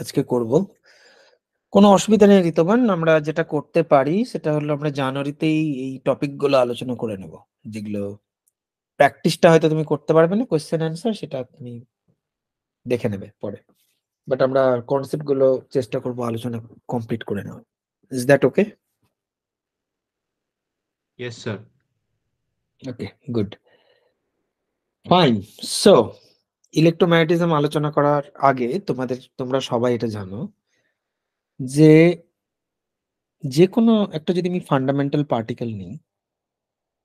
আজকে করব কোনো অসুবিধা নেই ঋতবান আমরা যেটা করতে পারি সেটা হলো আমরা জানুয়ারিতেই এই টপিকগুলো আলোচনা করে নেব যেগুলো প্র্যাকটিসটা হয়তো তুমি করতে পারবে না কোয়েশ্চেন অ্যান্সার সেটা তুমি দেখে নেবে পরে বাট আমরা কনসেপ্ট গুলো চেষ্টা করব আলোচনা কমপ্লিট করে নেওয়া is that okay yes sir okay good fine so electromagnetism আলোচনা করার আগে তোমাদের তোমরা সবাই এটা জানো যে যে কোনো একটা যদি আমি ফান্ডামেন্টাল পার্টিকেল নিই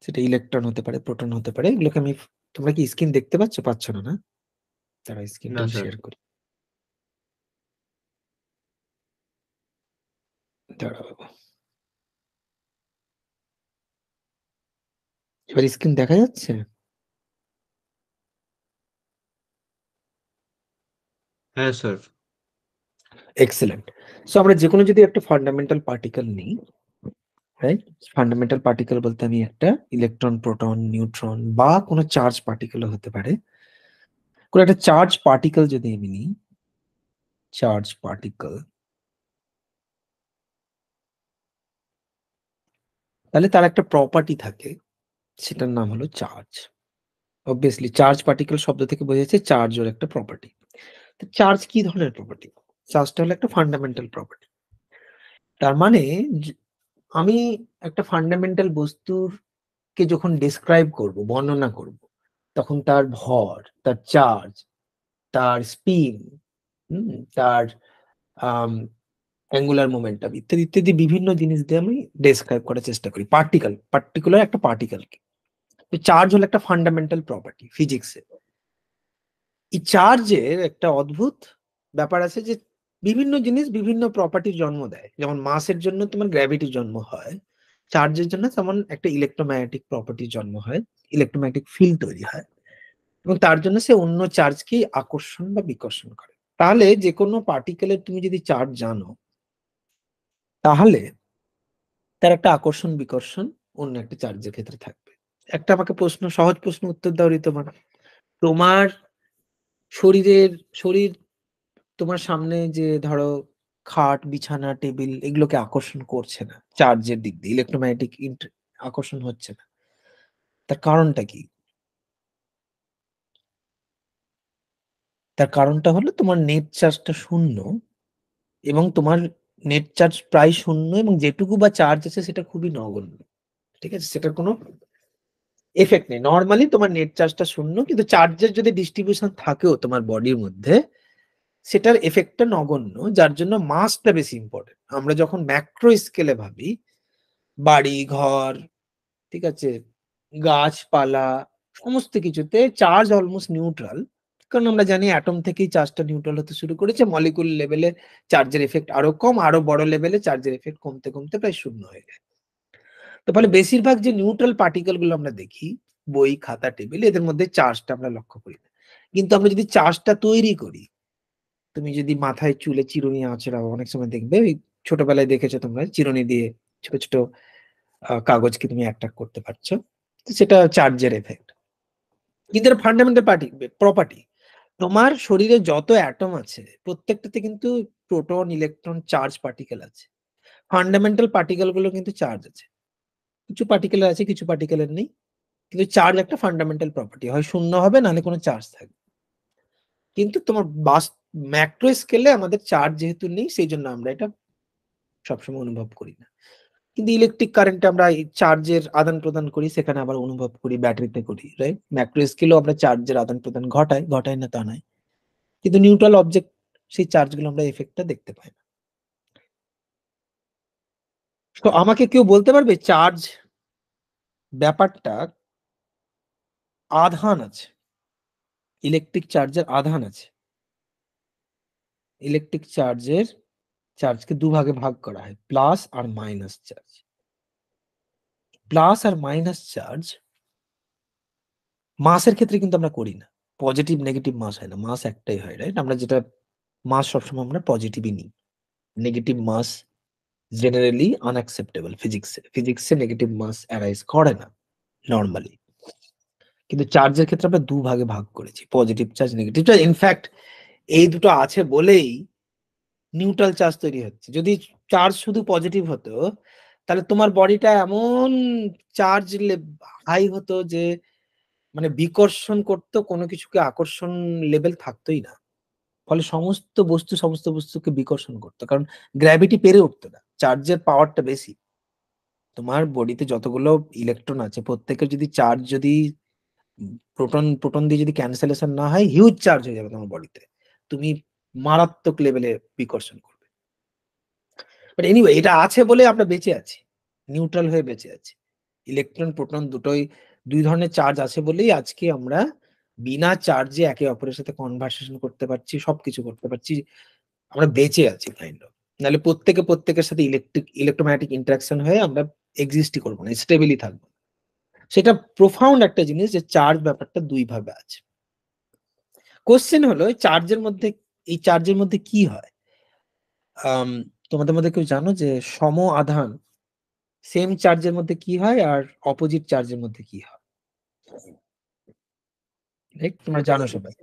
সেটা ইলেকট্রন হতে পারে প্রোটন হতে পারে এগুলোকে আমি তোমরা কি স্ক্রিন দেখতে পাচ্ছ পাচ্ছ না না তারা স্ক্রিন শেয়ার করি এবার স্ক্রিন দেখা যাচ্ছে হ্যাঁ স্যার এক্সেলেন্ট সো আমরা যে কোনো যদি একটা ফান্ডামেন্টাল পার্টিকেল নিই রাইট ফান্ডামেন্টাল পার্টিকেল বলতে আমি একটা ইলেকট্রন প্রোটন নিউট্রন বা কোনো চার্জ পার্টিকেল হতে পারে কোনো একটা চার্জ পার্টিকেল যদি আমি নিই চার্জ পার্টিকেল তাহলে তার একটা প্রপার্টি থাকে সেটার নাম হলো চার্জ অবভিয়াসলি চার্জ পার্টিকেল শব্দ থেকে বোঝা যাচ্ছে চার্জ ওর একটা প্রপার্টি চার্জ কি ধরনের প্রপার্টি চার্জটা হলো একটা ফান্ডামেন্টাল প্রপার্টি তার মানে আমি একটা ফান্ডামেন্টাল বস্তুর কে যখন ডিসক্রাইব করব বর্ণনা করব তখন তার ভর তার চার্জ তার স্পিন তার অ্যাঙ্গুলার মোমেন্টাম ইত্যাদি ইত্যাদি বিভিন্ন জিনিস দিয়ে আমি ডেসক্রাইব করার চেষ্টা করি পার্টিকেল পার্টিকুলার একটা পার্টিকেলকে তো চার্জ হলো একটা ফান্ডামেন্টাল প্রপার্টি ফিজিক্সের এই চার্জের একটা অদ্ভুত ব্যাপার আছে যে বিভিন্ন জিনিস বিভিন্ন প্রপার্টির জন্ম দেয় যেমন মাসের জন্য তোমার গ্র্যাভিটির জন্ম হয় চার্জের জন্য তেমন একটা ইলেকট্রোম্যাগনেটিক প্রপার্টির জন্ম হয় ইলেকট্রোম্যাগনেটিক ফিল্ড তৈরি হয় এবং তার জন্য সে অন্য চার্জকেই আকর্ষণ বা বিকর্ষণ করে তাহলে যে কোনো পার্টিকেলের তুমি যদি চার্জ জানো তাহলে তার একটা আকর্ষণ বিকর্ষণ অন্য একটা চার্জের ক্ষেত্রে থাকবে একটা আমাকে প্রশ্ন সহজ প্রশ্ন উত্তর দাও তোমার তোমার শরীরের শরীর তোমার সামনে যে ধরো খাট বিছানা টেবিল এগুলোকে আকর্ষণ করছে না চার্জের দিক দিয়ে ইলেকট্রোম্যাগনেটিক আকর্ষণ হচ্ছে না তার কারণটা কি তার কারণটা হলো তোমার নেট চার্জটা শূন্য এবং তোমার নেট চার্জ প্রায় শূন্য এবং যেটুকু বা চার্জ আছে সেটা খুবই নগণ্য ঠিক আছে সেটার কোনো এফেক্ট নেই নর্মালি তোমার নেট চার্জটা শূন্য কিন্তু চার্জের যদি ডিস্ট্রিবিউশন থাকেও তোমার বডির মধ্যে সেটার এফেক্টটা নগণ্য যার জন্য মাসটা বেশি ইম্পর্টেন্ট আমরা যখন ম্যাক্রো স্কেলে ভাবি বাড়ি ঘর ঠিক আছে গাছপালা সমস্ত কিছুতে চার্জ অলমোস্ট নিউট্রাল কারণ আমরা জানি অ্যাটম থেকেই চার্জটা নিউট্রাল হতে শুরু করেছে মলিকুল লেভেলে চার্জের এফেক্ট আরো কম আরো বড় লেভেলে চার্জের এফেক্ট কমতে কমতে প্রায় শূন্য হয়ে যায় তো ফলে বেশিরভাগ যে নিউট্রাল পার্টিকেল গুলো আমরা দেখি বই খাতা টেবিল এদের মধ্যে চার্জটা আমরা লক্ষ্য করি না কিন্তু আমরা যদি চার্জটা তৈরি করি তুমি যদি মাথায় চুলে চিরুনি আঁচড়াও অনেক সময় দেখবে ওই ছোটবেলায় দেখেছো তোমরা চিরুনি দিয়ে ছোট ছোট কাগজকে তুমি অ্যাট্রাক করতে পারছো সেটা চার্জের এফেক্ট কিন্তু এটা ফান্ডামেন্টাল পার্টি প্রপার্টি তোমার শরীরে যত অ্যাটম আছে প্রত্যেকটাতে কিন্তু প্রোটন ইলেকট্রন চার্জ পার্টিকেল আছে ফান্ডামেন্টাল পার্টিকেল গুলো কিন্তু চার্জ আছে কিছু পার্টিকুলার আছে কিছু পার্টিকুলার নেই কিন্তু চার্জ একটা ফান্ডামেন্টাল প্রপার্টি হয় শূন্য হবে নাহলে কোনো চার্জ থাকবে কিন্তু তোমার বাস ম্যাক্রো স্কেলে আমাদের চার্জ যেহেতু নেই সেই জন্য আমরা এটা সবসময় অনুভব করি না কিন্তু ইলেকট্রিক কারেন্ট আমরা চার্জের আদান প্রদান করি সেখানে আবার অনুভব করি ব্যাটারিতে করি রাইট ম্যাক্রো স্কেলেও আমরা চার্জের আদান প্রদান ঘটাই ঘটাই না তা নয় কিন্তু নিউট্রাল অবজেক্ট সেই চার্জগুলো আমরা এফেক্টটা দেখতে পাই না তো আমাকে কেউ বলতে পারবে চার্জ ব্যাপারটা আধান আছে ইলেকট্রিক চার্জের আধান আছে ইলেকট্রিক চার্জের চার্জকে দুভাগে ভাগ করা হয় প্লাস আর মাইনাস চার্জ প্লাস আর মাইনাস চার্জ মাসের ক্ষেত্রে কিন্তু আমরা করি না পজিটিভ নেগেটিভ মাস হয় না মাস একটাই হয় রাইট আমরা যেটা মাস সবসময় আমরা পজিটিভই নিই নেগেটিভ মাস জেনারেলি আনঅ্যাকসেপ্টেবল ফিজিক্সে ফিজিক্সে নেগেটিভ মাস অ্যারাইজ করে না নর্মালি কিন্তু চার্জের ক্ষেত্রে আমরা দু ভাগে ভাগ করেছি positive charge negative charge in fact এই দুটো আছে বলেই নিউট্রাল চার্জ তৈরি হচ্ছে যদি চার্জ শুধু পজিটিভ হতো তাহলে তোমার বডিটা এমন চার্জ হাই হতো যে মানে বিকর্ষণ করতো কোনো কিছুকে আকর্ষণ লেভেল থাকতোই না ফলে সমস্ত বস্তু সমস্ত বস্তুকে বিকর্ষণ করতো কারণ গ্র্যাভিটি পেরে উঠতো না চার্জের পাওয়ারটা বেশি তোমার বডিতে যতগুলো ইলেকট্রন আছে প্রত্যেকের যদি চার্জ যদি প্রোটন প্রোটন দিয়ে যদি ক্যান্সেলেশন না হয় হিউজ চার্জ হয়ে যাবে তোমার বডিতে তুমি মারাত্মক লেভেলে বিকর্ষণ করবে বাট এনিওয়ে এটা আছে বলে আমরা বেঁচে আছি নিউট্রাল হয়ে বেঁচে আছি ইলেকট্রন প্রোটন দুটোই দুই ধরনের চার্জ আছে বলেই আজকে আমরা বিনা চার্জে একে অপরের সাথে কনভারসেশন করতে পারছি সবকিছু করতে পারছি আমরা বেঁচে আছি কাইন্ড অফ নাহলে প্রত্যেকে প্রত্যেকের সাথে ইলেকট্রিক ইলেকট্রোম্যাটিক ইন্টারাকশন হয়ে আমরা এক্সিস্টই করবো না স্টেবলই থাকবো সেটা প্রোফাউন্ড একটা জিনিস যে চার্জ ব্যাপারটা দুই ভাবে আছে কোশ্চেন হলো চার্জের মধ্যে এই চার্জের মধ্যে কি হয় তোমাদের মধ্যে কেউ জানো যে সম আধান সেম চার্জের মধ্যে কি হয় আর অপোজিট চার্জের মধ্যে কি হয় তোমরা জানো সবাই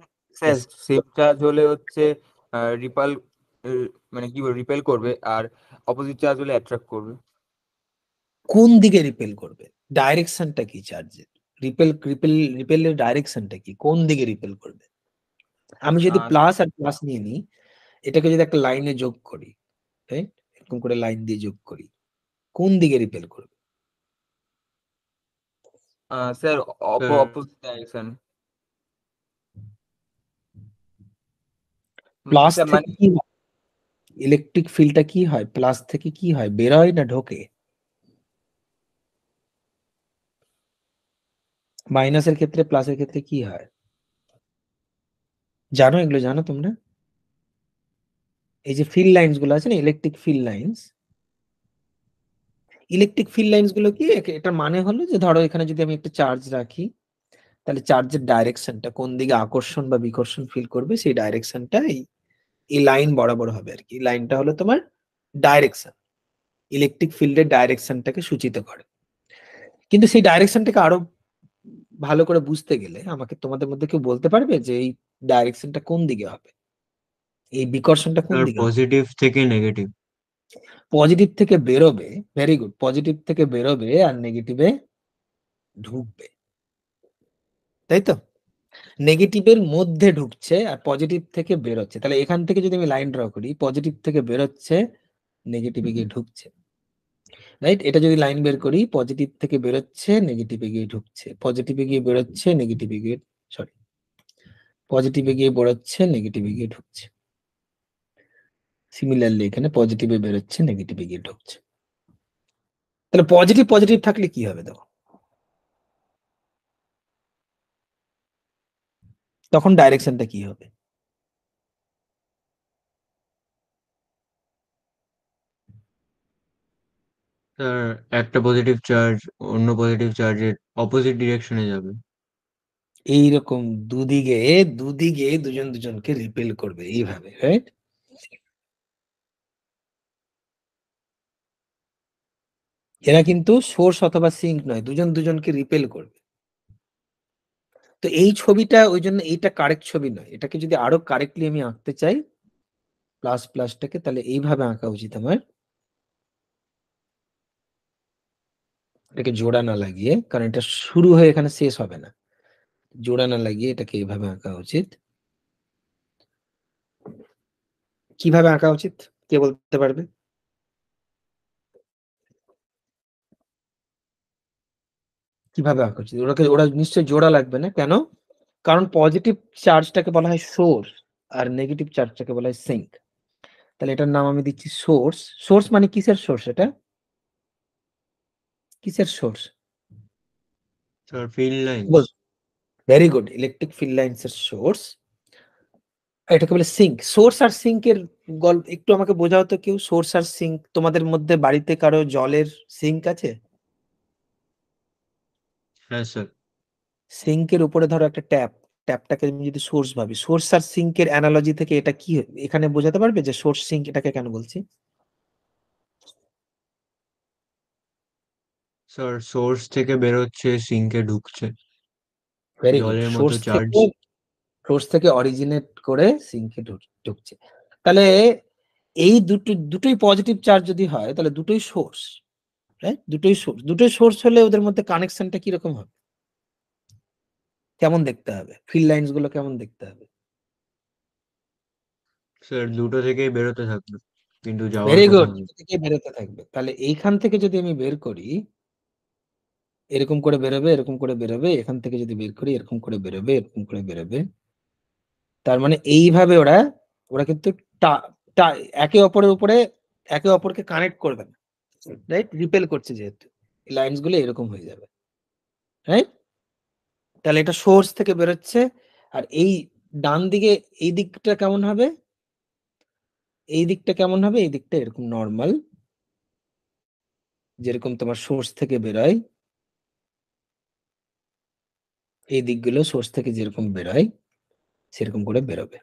সেম হ্যাঁ, চার্জ হলে হচ্ছে রিপাল মানে কি বলবো রিপেল করবে আর অপোজিট চার্জ হলে অ্যাট্রাক্ট করবে কোন দিকে রিপেল করবে ডাইরেকশনটা কি চার্জের রিপেল রিপেল রিপেলের ডাইরেকশনটা কি কোন দিকে রিপেল করবে আমি যদি প্লাস আর প্লাস নিয়ে নিই এটাকে যদি একটা লাইনে যোগ করি রাইট এরকম করে লাইন দিয়ে যোগ করি কোন দিকে রিপেল করবে স্যার অপোজিট ডাইরেকশন প্লাস মানে ইলেকট্রিক ফিল্ডটা কি হয় প্লাস থেকে কি হয় বেরোয় না ঢোকে মাইনাসের ক্ষেত্রে প্লাসের ক্ষেত্রে কি হয় জানো এগুলো জানো তোমরা এই যে ফিল্ড লাইনস গুলো আছে না electric field lines electric field lines গুলো কি এটার মানে হলো যে ধরো এখানে যদি আমি একটা চার্জ রাখি তাহলে চার্জের ডাইরেকশনটা কোন দিকে আকর্ষণ বা বিকর্ষণ ফিল করবে সেই ডাইরেকশনটা এই এই লাইন বরাবর হবে আর কি লাইনটা হলো তোমার ডাইরেকশন ইলেকট্রিক ফিল্ডের ডাইরেকশনটাকে সূচিত করে কিন্তু সেই ডাইরেকশনটাকে আরো ভালো করে বুঝতে গেলে আমাকে তোমাদের মধ্যে কেউ বলতে পারবে যে এই ডাইরেকশনটা কোন দিকে হবে এই বিকর্ষণটা কোন দিকে পজিটিভ থেকে নেগেটিভ পজিটিভ থেকে বেরোবে ভেরি গুড পজিটিভ থেকে বেরোবে আর নেগেটিভে ঢুকবে তাই তো নেগেটিভের মধ্যে ঢুকছে আর পজিটিভ থেকে বেরোচ্ছে তাহলে এখান থেকে যদি আমি লাইন ড্র করি পজিটিভ থেকে বেরোচ্ছে নেগেটিভে গিয়ে ঢুকছে রাইট এটা যদি লাইন বের করি পজিটিভ থেকে বেরোচ্ছে নেগেটিভে গিয়ে ঢুকছে পজিটিভে গিয়ে বেরোচ্ছে নেগেটিভে গিয়ে সরি পজিটিভে গিয়ে বেরোচ্ছে নেগেটিভে গিয়ে ঢুকছে সিমিলারলি এখানে পজিটিভে বেরোচ্ছে নেগেটিভে গিয়ে ঢুকছে তাহলে পজিটিভ পজিটিভ থাকলে কি হবে দেখো তখন ডাইরেকশনটা কি হবে স্যার একটা পজিটিভ চার্জ অন্য পজিটিভ চার্জের অপোজিট ডিরেকশনে যাবে এইরকম দুদিকে দুদিকে দুজন দুজনকে রিপেল করবে এইভাবে রাইট এরা কিন্তু সোর্স অথবা সিঙ্ক নয় দুজন দুজনকে রিপেল করবে তো এই ছবিটা ওই জন্য এইটা কারেক্ট ছবি নয় এটাকে যদি আরো কারেক্টলি আমি আঁকতে চাই প্লাস প্লাসটাকে তাহলে এইভাবে আঁকা উচিত আমার এটাকে জোড়া না লাগিয়ে কারণ এটা শুরু হয়ে এখানে শেষ হবে না জোড়া না লাগিয়ে এটাকে এইভাবে আঁকা উচিত কিভাবে আঁকা উচিত কে বলতে পারবে কিভাবে আঁকা উচিত ওরা নিশ্চয়ই জোড়া লাগবে না কেন কারণ পজিটিভ চার্জটাকে বলা হয় সোর্স আর নেগেটিভ চার্জটাকে বলা হয় সিঙ্ক তাহলে এটার নাম আমি দিচ্ছি সোর্স সোর্স মানে কিসের সোর্স এটা কিসের source sir field line very good electric field lines এর সোর্স এটাকে বলে সিঙ্ক সোর্স আর সিঙ্কের গল্প একটু আমাকে বোঝাও তো কেউ সোর্স আর সিঙ্ক তোমাদের মধ্যে বাড়িতে কারো জলের সিঙ্ক আছে হ্যাঁ স্যার সিঙ্কের উপরে ধরো একটা ট্যাপ ট্যাপটাকে আমি যদি সোর্স ভাবি সোর্স আর সিঙ্কের অ্যানালজি থেকে এটা কি এখানে বোঝাতে পারবে যে সোর্স সিঙ্ক এটাকে কেন বলছি স্যার সোর্স থেকে বেরোচ্ছে সিঙ্কে ঢুকছে ভেরি জলের মতো সোর্স চার্জ থেকে সোর্স থেকে অরিজিনেট করে সিঙ্কে ঢুকছে তাহলে এই দুটো দুটোই পজিটিভ চার্জ যদি হয় তাহলে দুটোই সোর্স রাইট দুটোই সোর্স দুটোই সোর্স হলে ওদের মধ্যে কানেকশনটা কিরকম হবে কেমন দেখতে হবে ফিল্ড লাইনস গুলো কেমন দেখতে হবে স্যার দুটো থেকেই বেরোতে থাকবে কিন্তু যাওয়া ভেরি গুড থেকে বেরোতে থাকবে তাহলে এইখান থেকে যদি আমি বের করি এরকম করে বেরোবে এরকম করে বেরোবে এখান থেকে যদি বের করি এরকম করে বেরোবে এরকম করে বেরোবে তার মানে এইভাবে ওরা ওরা কিন্তু একে অপরের উপরে একে অপরকে কানেক্ট করবে না রাইট রিপেল করছে যেহেতু লাইনস গুলো এরকম হয়ে যাবে রাইট তাহলে এটা সোর্স থেকে বেরোচ্ছে আর এই ডান দিকে এই দিকটা কেমন হবে এই দিকটা কেমন হবে এই দিকটা এরকম নর্মাল যেরকম তোমার সোর্স থেকে বেরোয় এই দিকগুলো সোর্স থেকে যেরকম বেরোয় সেরকম করে বেরোবে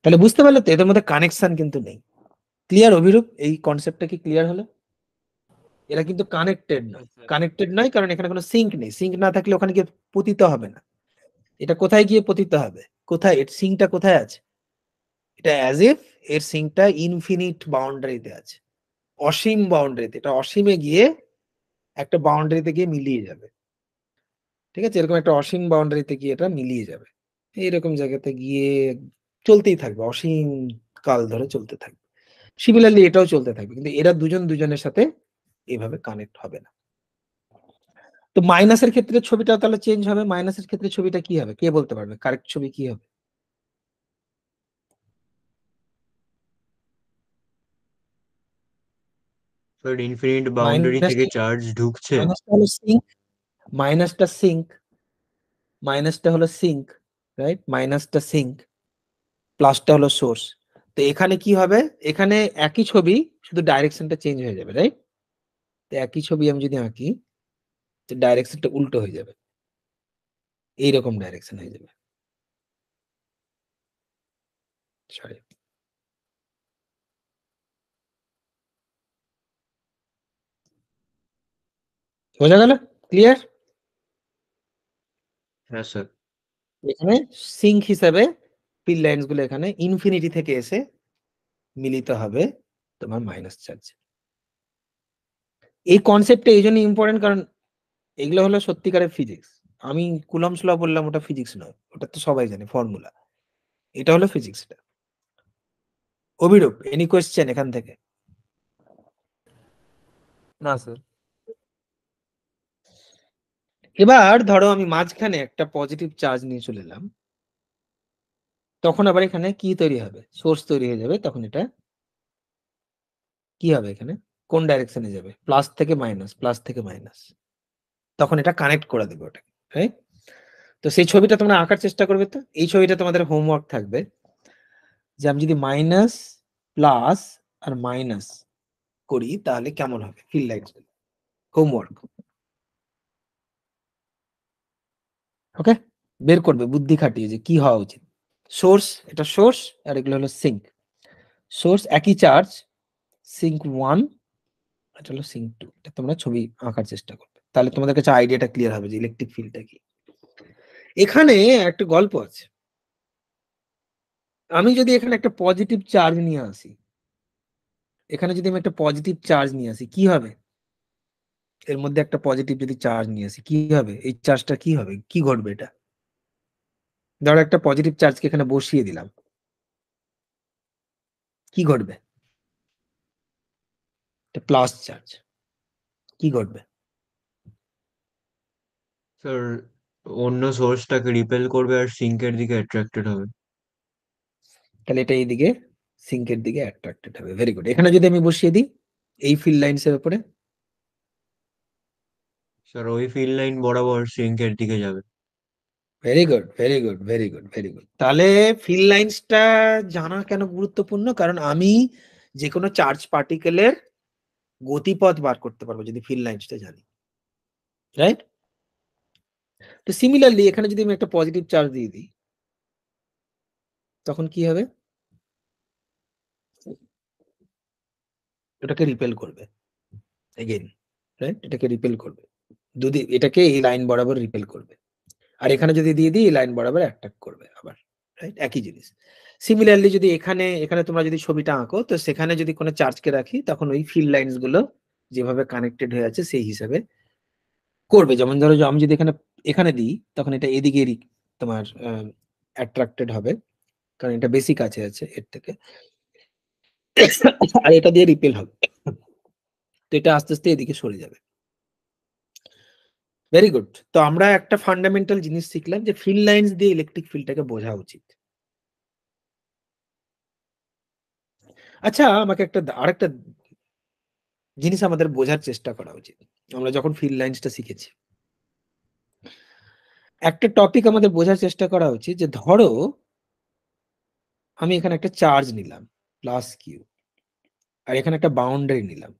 তাহলে বুঝতে পারলে তো এদের মধ্যে কানেকশন কিন্তু নেই ক্লিয়ার অভিরূপ এই কনসেপ্টটা কি ক্লিয়ার হলো এরা কিন্তু কানেক্টেড নয় কানেক্টেড আচ্ছা। নয় কারণ এখানে কোনো সিঙ্ক নেই সিঙ্ক না থাকলে ওখানে গিয়ে পতিত হবে না এটা কোথায় গিয়ে পতিত হবে কোথায় এর সিঙ্কটা কোথায় আছে এটা অ্যাজ ইফ এর সিঙ্কটা ইনফিনিট বাউন্ডারিতে আছে অসীম বাউন্ডারিতে এটা অসীমে গিয়ে একটা বাউন্ডারিতে গিয়ে মিলিয়ে যাবে ঠিক আছে এরকম একটা অসীম বাউন্ডারিতে গিয়ে এটা মিলিয়ে যাবে এইরকম জায়গাতে গিয়ে চলতেই থাকবে অসীম কাল ধরে চলতে থাকবে সিমিলারলি এটাও চলতে থাকবে কিন্তু এরা দুজন দুজনের সাথে এভাবে কানেক্ট হবে না তো মাইনাসের ক্ষেত্রে ছবিটা তাহলে চেঞ্জ হবে মাইনাসের ক্ষেত্রে ছবিটা কি হবে কে বলতে পারবে কারেক্ট ছবি কি হবে মাইনাসটা মাইনাসটা হলো সিঙ্ক রাইট মাইনাসটা সিঙ্ক প্লাসটা হলো সোর্স তো এখানে কি হবে এখানে একই ছবি শুধু ডাইরেকশনটা চেঞ্জ হয়ে যাবে রাইট তো একই ছবি আমি যদি আঁকি তো ডাইরেকশনটা উল্টো হয়ে যাবে এইরকম ডাইরেকশন হয়ে যাবে বোঝা গেল ক্লিয়ার হ্যাঁ স্যার এখানে সিঙ্ক হিসাবে পিল লাইনস গুলো এখানে ইনফিনিটি থেকে এসে মিলিত হবে তোমার মাইনাস চার্জ এই কনসেপ্টটা এই জন্য ইম্পর্টেন্ট কারণ এগুলো হলো সত্যিকারের ফিজিক্স আমি কুলম স্ল বললাম ওটা ফিজিক্স নয় ওটা তো সবাই জানে ফর্মুলা এটা হলো ফিজিক্সটা অভিরূপ এনি কোয়েশ্চেন এখান থেকে না স্যার এবার ধরো আমি মাঝখানে একটা পজিটিভ চার্জ নিয়ে চলে এলাম তখন আবার এখানে কি তৈরি হবে সোর্স তৈরি হয়ে যাবে তখন এটা কি হবে এখানে কোন ডাইরেকশনে যাবে প্লাস থেকে মাইনাস প্লাস থেকে মাইনাস তখন এটা কানেক্ট করে দেবে ওটাকে রাইট তো সেই ছবিটা তোমরা আঁকার চেষ্টা করবে তো এই ছবিটা তোমাদের হোমওয়ার্ক থাকবে যে আমি যদি মাইনাস প্লাস আর মাইনাস করি তাহলে কেমন হবে ফিল লাইট হোমওয়ার্ক ওকে বের করবে বুদ্ধি খাটিয়ে যে কি হওয়া উচিত সোর্স এটা সোর্স আর এগুলো হলো সিঙ্ক সোর্স একই চার্জ সিঙ্ক ওয়ান এটা হলো সিঙ্ক টু এটা তোমরা ছবি আঁকার চেষ্টা করবে তাহলে তোমাদের কাছে আইডিয়াটা ক্লিয়ার হবে যে ইলেকট্রিক ফিল্ডটা কি এখানে একটা গল্প আছে আমি যদি এখানে একটা পজিটিভ চার্জ নিয়ে আসি এখানে যদি আমি একটা পজিটিভ চার্জ নিয়ে আসি কি হবে এর মধ্যে একটা পজিটিভ যদি চার্জ নিয়ে আসি কি হবে এই চার্জটা কি হবে কি ঘটবে এটা ধরো একটা পজিটিভ চার্জকে এখানে বসিয়ে দিলাম কি ঘটবে প্লাস চার্জ কি ঘটবে স্যার অন্য সোর্সটাকে রিপেল করবে আর সিঙ্কের দিকে অ্যাট্রাক্টেড হবে তাহলে এটা এইদিকে সিঙ্কের দিকে অ্যাট্রাক্টেড হবে ভেরি গুড এখানে যদি আমি বসিয়ে দিই এই ফিল্ড লাইনস এর উপরে স্যার ওই ফিল্ড লাইন বরাবর সিঙ্কের দিকে যাবে very good very good very good very good তাহলে ফিল লাইন্সটা জানা কেন গুরুত্বপূর্ণ কারণ আমি যে কোনো চার্জ পার্টিকেলের গতিপথ বার করতে পারবো যদি ফিল লাইন্সটা জানি রাইট তো সিমিলারলি এখানে যদি আমি একটা পজিটিভ চার্জ দিয়ে দিই তখন কি হবে এটাকে রিপেল করবে এগেন রাইট এটাকে রিপেল করবে দুদি এটাকে এই লাইন বরাবর রিপেল করবে আর এখানে যদি দিয়ে দিই লাইন বরাবর অ্যাটাক করবে আবার রাইট একই জিনিস সিমিলারলি যদি এখানে এখানে তোমরা যদি ছবিটা আঁকো তো সেখানে যদি কোনো চার্জকে রাখি তখন ওই ফিল্ড লাইনস গুলো যেভাবে কানেক্টেড হয়ে আছে সেই হিসাবে করবে যেমন ধরো আমি যদি এখানে এখানে দিই তখন এটা এদিকেরই তোমার অ্যাট্রাক্টেড হবে কারণ এটা বেশি কাছে আছে এর থেকে আর এটা দিয়ে রিপেল হবে তো এটা আস্তে আস্তে এদিকে সরে যাবে ভেরি গুড তো আমরা একটা ফান্ডামেন্টাল জিনিস শিখলাম যে ফিল লাইন্স দিয়ে ইলেকট্রিক ফিল্ডটাকে বোঝা উচিত আচ্ছা আমাকে একটা আরেকটা জিনিস আমাদের বোঝার চেষ্টা করা উচিত আমরা যখন ফিল লাইন্সটা শিখেছি একটা টপিক আমাদের বোঝার চেষ্টা করা উচিত যে ধরো আমি এখানে একটা চার্জ নিলাম প্লাস কিউ আর এখানে একটা বাউন্ডারি নিলাম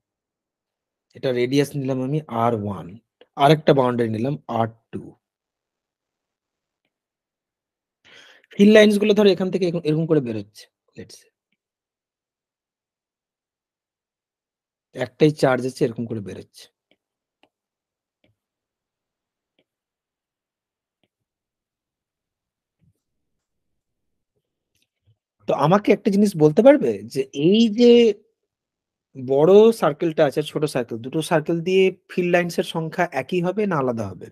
এটা রেডিয়াস নিলাম আমি আর ওয়ান আরেকটা বাউন্ডারি নিলাম আর টু ফিল লাইনস গুলো ধরো এখান থেকে এরকম করে বেরোচ্ছে লেটস একটাই চার্জ আছে এরকম করে বেরোচ্ছে তো আমাকে একটা জিনিস বলতে পারবে যে এই যে বড় সার্কেলটা আছে ছোট সার্কেল দুটো সার্কেল দিয়ে ফিল্ড এর সংখ্যা একই হবে না আলাদা হবে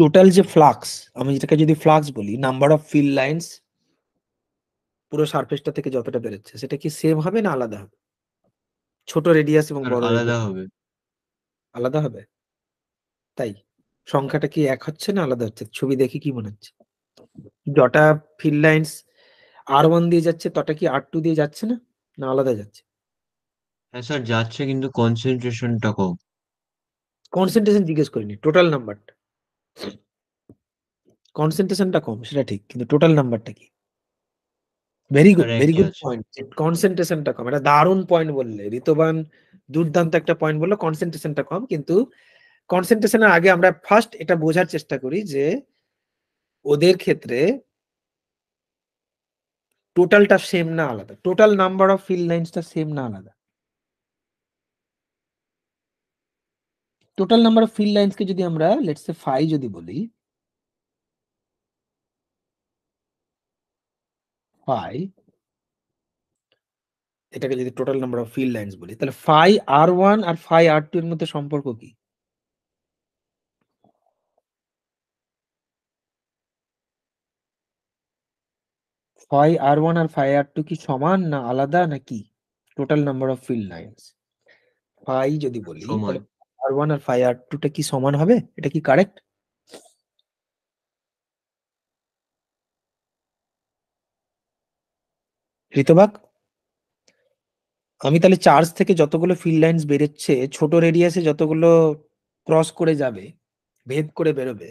টোটাল যে ফ্লাক্স আমি যেটাকে যদি ফ্লাক্স বলি নাম্বার অফ ফিল্ড লাইনস পুরো সারফেসটা থেকে যতটা বেরোচ্ছে সেটা কি সেম হবে না আলাদা হবে ছোট রেডিয়াস এবং বড় আলাদা হবে আলাদা হবে তাই সংখ্যাটা কি এক হচ্ছে না আলাদা হচ্ছে ছবি দেখে কি মনে হচ্ছে ডটা ফিল্ড লাইন্স আর ওয়ান দিয়ে যাচ্ছে তটা কি আর টু দিয়ে যাচ্ছে না না আলাদা যাচ্ছে হ্যাঁ স্যার যাচ্ছে কিন্তু কনসেন্ট্রেশনটা কম কনসেন্ট্রেশন জিজ্ঞেস করিনি টোটাল নাম্বারটা কনসেন্ট্রেশনটা কম সেটা ঠিক কিন্তু টোটাল নাম্বারটা কি very good very good point কনসেন্ট্রেশনটা কম এটা দারুণ পয়েন্ট বললে ঋতবান দুর্দান্ত একটা পয়েন্ট বললো কনসেন্ট্রেশনটা কম কিন্তু কনসেন্ট্রেশনের আগে আমরা ফার্স্ট এটা বোঝার চেষ্টা করি যে ওদের ক্ষেত্রে টোটালটা সেম না আলাদা টোটাল নাম্বার অফ ফিল্ড লাইনসটা সেম না আলাদা টোটাল নাম্বার অফ ফিল্ড লাইনসকে যদি আমরা লেটস এ ফাই যদি বলি ফাই এটাকে যদি total number of field lines বলি তাহলে ফাই আর ওয়ান আর ফাই আর টু এর মধ্যে সম্পর্ক কি হয় আর ওয়ান আর ফাই আর টু কি সমান না আলাদা নাকি total number of field lines phi যদি বলি আর ওয়ান আর ফাই আর টা কি সমান হবে এটা কি কারেক্ট ঋতবাক আমি তাহলে চার্জ থেকে যতগুলো ফিল্ড লাইনস বেরোচ্ছে ছোট রেডিয়াসে যতগুলো ক্রস করে যাবে ভেদ করে বেরোবে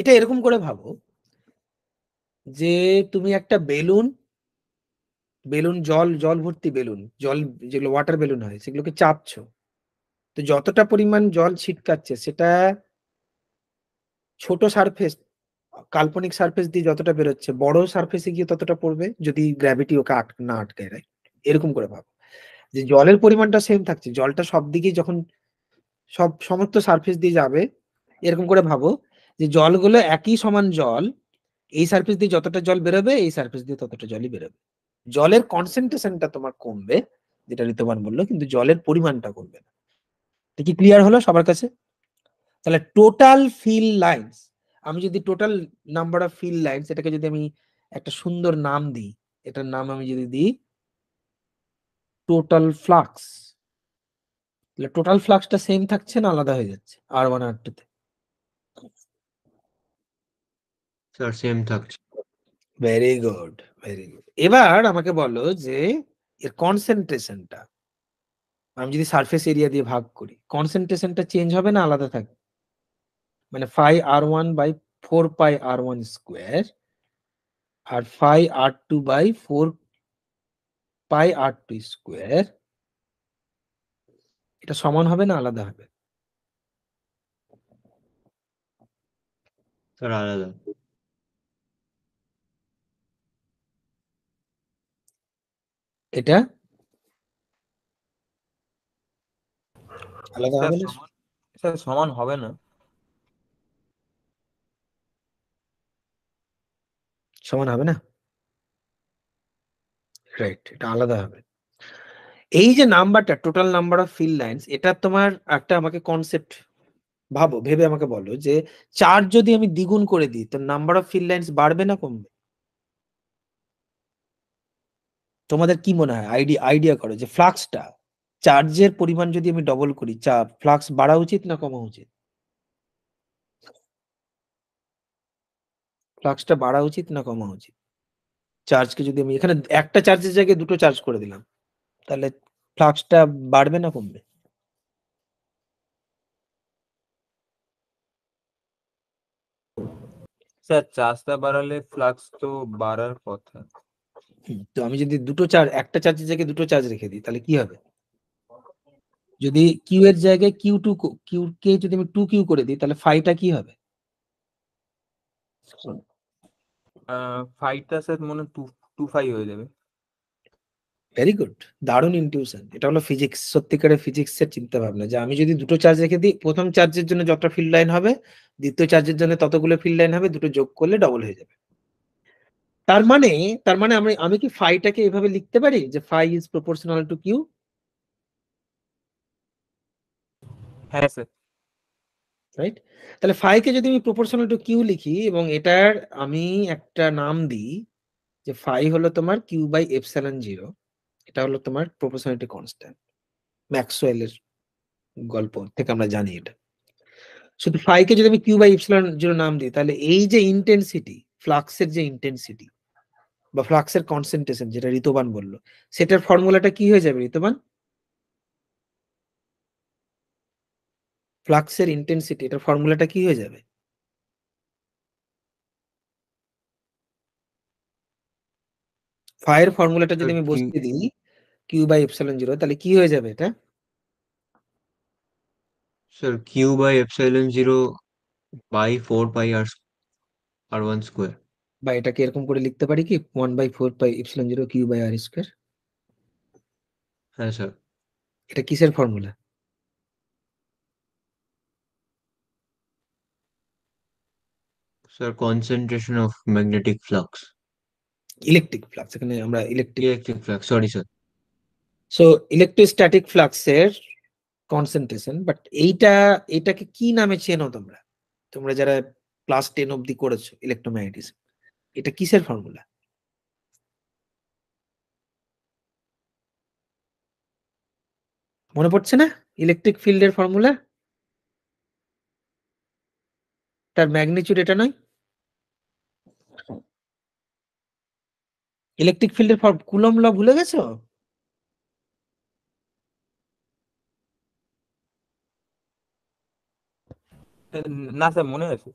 এটা এরকম করে ভাবো যে তুমি একটা বেলুন বেলুন জল জল ভর্তি বেলুন জল যেগুলো ওয়াটার বেলুন হয় সেগুলোকে চাপছো তো যতটা পরিমাণ জল ছিটকাচ্ছে সেটা ছোট সারফেস কাল্পনিক সারফেস দিয়ে যতটা বেরোচ্ছে বড় সারফেসে গিয়ে ততটা পড়বে যদি গ্র্যাভিটি ওকে না আটকায় রাইট এরকম করে ভাবো যে জলের পরিমাণটা সেম থাকছে জলটা সব দিকেই যখন সব সমস্ত সারফেস দিয়ে যাবে এরকম করে ভাবো যে জলগুলো একই সমান জল এই সার্ফেস দিয়ে যতটা জল বেরোবে এই সার্ফেস দিয়ে ততটা জলই বেরোবে জলের কনসেন্ট্রেশনটা তোমার কমবে যেটা ঋতুবান বললো কিন্তু জলের পরিমাণটা কমবে না কি ক্লিয়ার হলো সবার কাছে তাহলে টোটাল ফিল লাইনস আমি যদি total number of field lines এটাকে যদি আমি একটা সুন্দর নাম দিই এটার নাম আমি যদি দিই টোটাল ফ্লাক্স তাহলে টোটাল ফ্লাক্সটা সেম থাকছে না আলাদা হয়ে যাচ্ছে আর ওয়ান আর টুতে স্যার সেম থাকছে ভেরি গুড ভেরি গুড এবার আমাকে বলো যে এর কনসেন্ট্রেশনটা আমি যদি সারফেস এরিয়া দিয়ে ভাগ করি কনসেন্ট্রেশনটা চেঞ্জ হবে না আলাদা থাকবে মানে phi R one by four pi r one square আর phi R two by four pi r two square এটা সমান হবে না আলাদা হবে আলাদা এটা আলাদা হবে না স্যার সমান হবে না সমান হবে না রাইট এটা আলাদা হবে এই যে নাম্বারটা total number of field lines এটা তোমার একটা আমাকে কনসেপ্ট ভাবো ভেবে আমাকে বলো যে চার যদি আমি দ্বিগুণ করে দিই তো নাম্বার অফ ফিল লাইন্স বাড়বে না কমবে তোমাদের কি মনে হয় আইডি আইডিয়া করো যে ফ্লাক্সটা চার্জের পরিমাণ যদি আমি ডবল করি চা ফ্লাক্স বাড়া উচিত না কমা উচিত ফ্লাক্সটা বাড়া উচিত না কমা উচিত চার্জকে যদি আমি এখানে একটা চার্জের জায়গায় দুটো চার্জ করে দিলাম তাহলে ফ্লাক্সটা বাড়বে না কমবে স্যার চার্জটা বাড়ালে ফ্লাক্স তো বাড়ার কথা তো আমি যদি দুটো চার্জ একটা চার্জের জায়গায় দুটো চার্জ রেখে দিই তাহলে কি হবে যদি কিউ এর জায়গায় কিউ টু কিউ কে যদি আমি টু কিউ করে দিই তাহলে ফাইটা কি হবে ফাইটা স্যার মনে টু টু ফাই হয়ে যাবে ভেরি গুড দারুণ ইনটিউশন এটা হলো ফিজিক্স সত্যিকারের ফিজিক্সের চিন্তা ভাবনা যে আমি যদি দুটো চার্জ রেখে দিই প্রথম চার্জের জন্য যতটা ফিল্ড লাইন হবে দ্বিতীয় চার্জের জন্য ততগুলো ফিল্ড লাইন হবে দুটো যোগ করলে ডবল হয়ে যাবে তার মানে তার মানে আমি আমি কি ফাইটাকে এভাবে লিখতে পারি যে phi is proportional to q হ্যাঁ স্যার রাইট তাহলে ফাইকে যদি আমি প্রপোর্শনাল টু কিউ লিখি এবং এটার আমি একটা নাম দিই যে ফাই হলো তোমার কিউ বাই এপসাইলন জিরো এটা হলো তোমার প্রপোর্শনালিটি কনস্ট্যান্ট ম্যাক্সওয়েলের গল্প থেকে আমরা জানি এটা শুধু ফাইকে যদি আমি কিউ বাই এপসাইলন জিরো নাম দিই তাহলে এই যে ইন্টেন্সিটি ফ্লাক্সের যে ইন্টেন্সিটি বা ফ্লাক্সের কনসেন্ট্রেশন যেটা ঋতুবান বলল সেটার ফর্মুলাটা কি হয়ে যাবে ঋতুবান ফ্লাক্সের ইন্টেন্সিটি এটার ফর্মুলাটা কি হয়ে যাবে ফায়ার ফর্মুলাটা যদি আমি বসিয়ে দিই কিউ বাই এপসাইলন জিরো তাহলে কি হয়ে যাবে এটা sir q by epsilon zero by four by r r one square বা এটাকে এরকম করে লিখতে পারি কি one by four pi epsilon zero q by r square হ্যাঁ স্যার এটা কিসের formula sir concentration of magnetic flux electric flux এখানে আমরা electric electric flux sorry sir so electrostatic ফ্লাক্সের কনসেন্ট্রেশন বাট এইটা এটাকে কি নামে চেনো তোমরা তোমরা যারা ক্লাস টেন অব্দি করেছো ইলেকট্রোম্যাগনেটিসম এটা কিসের ফর্মুলা মনে পড়ছে না ইলেকট্রিক ফিল্ডের ফর্মুলা তার ম্যাগনিচিউড এটা নয় ইলেকট্রিক ফিল্ডের ফর্ম কুলম ল ভুলে গেছো না স্যার মনে আছে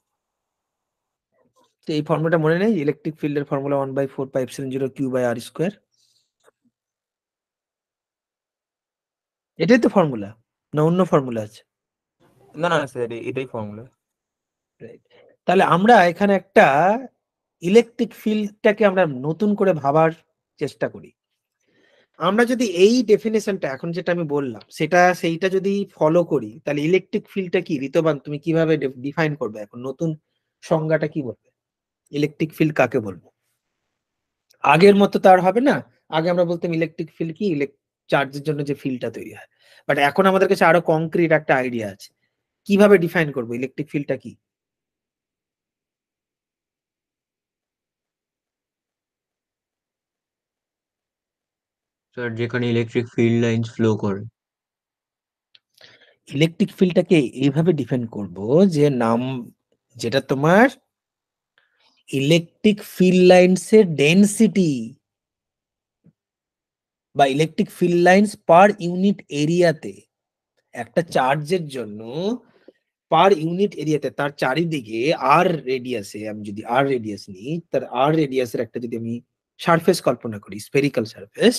এই ফর্মুলাটা মনে নেই ইলেকট্রিক ফিল্ডের formula one by four pi epsilon zero q by r square এটাই তো ফর্মুলা না অন্য ফর্মুলা আছে না না স্যার এটাই ফর্মুলা তাহলে আমরা এখানে একটা ইলেকট্রিক ফিল্ডটাকে আমরা নতুন করে ভাবার চেষ্টা করি আমরা যদি এই ডেফিনেশনটা এখন যেটা আমি বললাম সেটা সেইটা যদি ফলো করি তাহলে ইলেকট্রিক ফিল্ডটা কি ঋতবান তুমি কিভাবে ডিফাইন করবে এখন নতুন সংজ্ঞাটা কি বলবে ইলেকট্রিক ফিল্ড কাকে বলবো আগের মতো তো আর হবে না আগে আমরা বলতাম ইলেকট্রিক ফিল্ড কি চার্জের জন্য যে ফিল্ডটা তৈরি হয় বাট এখন আমাদের কাছে আরো কংক্রিট একটা আইডিয়া আছে কিভাবে ডিফাইন করবো ইলেকট্রিক ফিল্ডটা কি স্যার যেখানে ইলেকট্রিক ফিল্ড লাইন ফ্লো করে ইলেকট্রিক ফিল্ডটাকে এইভাবে ডিফাইন করব যে নাম যেটা তোমার ইলেকট্রিক ফিল্ড লাইনস এর ডেন্সিটি বা electric field lines per unit এরিয়াতে একটা চার্জের জন্য পার ইউনিট এরিয়াতে তার চারিদিকে আর রেডিয়াসে আমি যদি আর রেডিয়াস নিই তার আর রেডিয়াসের একটা যদি আমি সারফেস কল্পনা করি স্পেরিক্যাল সারফেস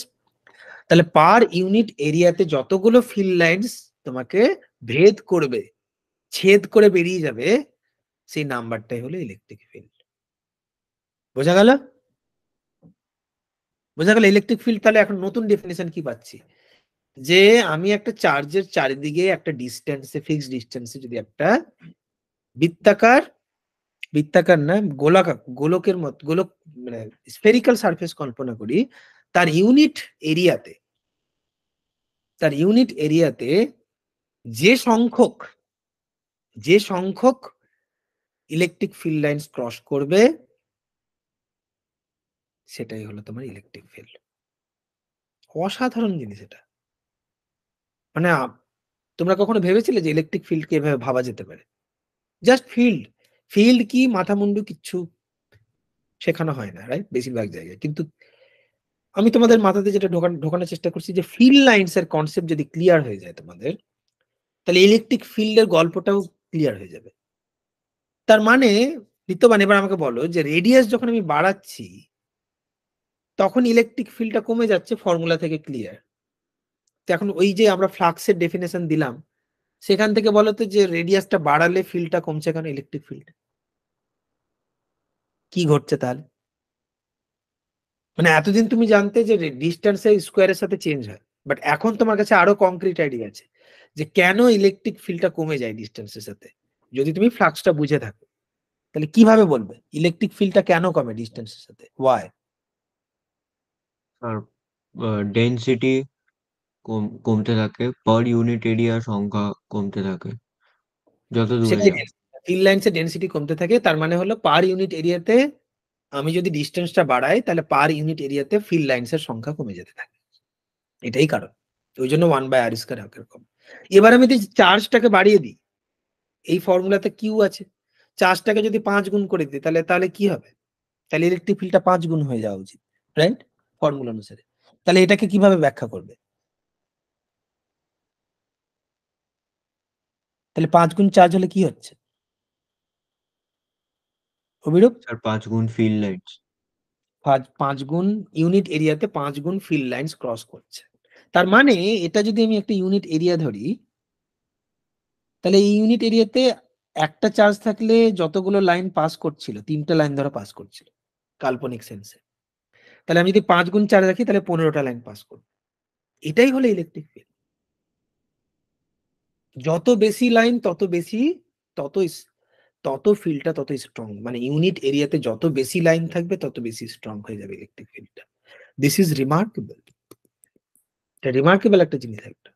তাহলে পার ইউনিট এরিয়াতে যতগুলো ফিল্ড লাইনস তোমাকে ভেদ করবে ছেদ করে বেরিয়ে যাবে সেই নাম্বারটাই হলো ইলেকট্রিক ফিল্ড বোঝা গেল বোঝা গেল ইলেকট্রিক ফিল্ড তাহলে এখন নতুন ডেফিনেশন কি পাচ্ছি যে আমি একটা চার্জের চারিদিকে একটা ডিস্টেন্সে ফিক্সড ডিস্টেন্সে যদি একটা বৃত্তাকার বৃত্তাকার না গোলাকার গোলকের মত গোলক মানে স্ফেরিক্যাল সারফেস কল্পনা করি তার ইউনিট এরিয়াতে তার ইউনিট এরিয়াতে যে সংখ্যক যে সংখ্যক ইলেকট্রিক ফিল্ড লাইনস ক্রস করবে সেটাই হলো তোমার ইলেকট্রিক ফিল্ড অসাধারণ জিনিস এটা মানে তোমরা কখনো ভেবেছিলে যে ইলেকট্রিক ফিল্ডকে এভাবে ভাবা যেতে পারে জাস্ট ফিল্ড ফিল্ড কি মাথা মুন্ডু কিচ্ছু শেখানো হয় না রাইট বেশিরভাগ জায়গায় কিন্তু আমি তোমাদের মাথাতে যেটা ঢোকানো ঢোকানোর চেষ্টা করছি যে ফিল্ড লাইনস এর কনসেপ্ট যদি ক্লিয়ার হয়ে যায় তোমাদের তাহলে ইলেকট্রিক ফিল্ডের গল্পটাও ক্লিয়ার হয়ে যাবে তার মানে বিত্তবান এবার আমাকে বলো যে রেডিয়াস যখন আমি বাড়াচ্ছি তখন ইলেকট্রিক ফিল্ডটা কমে যাচ্ছে ফর্মুলা থেকে ক্লিয়ার তো এখন ওই যে আমরা ফ্লাক্সের ডেফিনেশন দিলাম সেখান থেকে বলতো যে রেডিয়াসটা বাড়ালে ফিল্ডটা কমছে কেন ইলেকট্রিক ফিল্ড কি ঘটছে তাহলে মানে এতদিন তুমি জানতে যে ডিস্টেন্স স্কোয়ারের সাথে চেঞ্জ হয় বাট এখন তোমার কাছে আরো কংক্রিট আইডিয়া আছে যে কেন ইলেকট্রিক ফিল্ডটা কমে যায় ডিস্টেন্সের সাথে যদি তুমি ফ্লাক্সটা বুঝে থাকো তাহলে কিভাবে বলবে ইলেকট্রিক ফিল্ডটা কেন কমে ডিস্টেন্সের সাথে ওয়াই আর ডেনসিটি কমতে থাকে পার ইউনিট এরিয়া সংখ্যা কমতে থাকে যত দূরে ফিল লাইন্স এর ডেন্সিটি কমতে থাকে তার মানে হলো পার ইউনিট এরিয়াতে আমি যদি ডিস্টেন্সটা বাড়াই তাহলে পার ইউনিট এরিয়াতে ফিল লাইন্স এর সংখ্যা কমে যেতে থাকে এটাই কারণ ওই জন্য ওয়ান বাই আর স্কোয়ার এরকম এবার আমি যদি চার্জটাকে বাড়িয়ে দিই এই ফর্মুলাতে কিউ আছে চার্জটাকে যদি পাঁচ গুণ করে দিই তাহলে তাহলে কি হবে তাহলে ইলেকট্রিক ফিল্ডটা পাঁচ গুণ হয়ে যাওয়া উচিত রাইট ফর্মুলা অনুসারে তাহলে এটাকে কিভাবে ব্যাখ্যা করবে তাহলে পাঁচ গুণ চার্জ হলে কি হচ্ছে অভিরূপ স্যার পাঁচ গুণ ফিল্ড লাইনস পাঁচ পাঁচ গুণ ইউনিট এরিয়াতে পাঁচ গুণ ফিল্ড লাইনস ক্রস করছে তার মানে এটা যদি আমি একটা ইউনিট এরিয়া ধরি তাহলে এই ইউনিট এরিয়াতে একটা চার্জ থাকলে যতগুলো লাইন পাস করছিল তিনটা লাইন ধরা পাস করছিল কাল্পনিক সেন্সে তাহলে আমি যদি পাঁচ গুণ চার রাখি তাহলে পনেরোটা লাইন পাস করব এটাই হলো ইলেকট্রিক ফিল্ড যত বেশি লাইন তত বেশি তত তত ফিল্ডটা তত স্ট্রং মানে ইউনিট এরিয়াতে যত বেশি লাইন থাকবে তত বেশি স্ট্রং হয়ে যাবে ইলেকট্রিক ফিল্ডটা দিস ইজ রিমার্কেবল এটা রিমার্কেবল একটা জিনিস একটা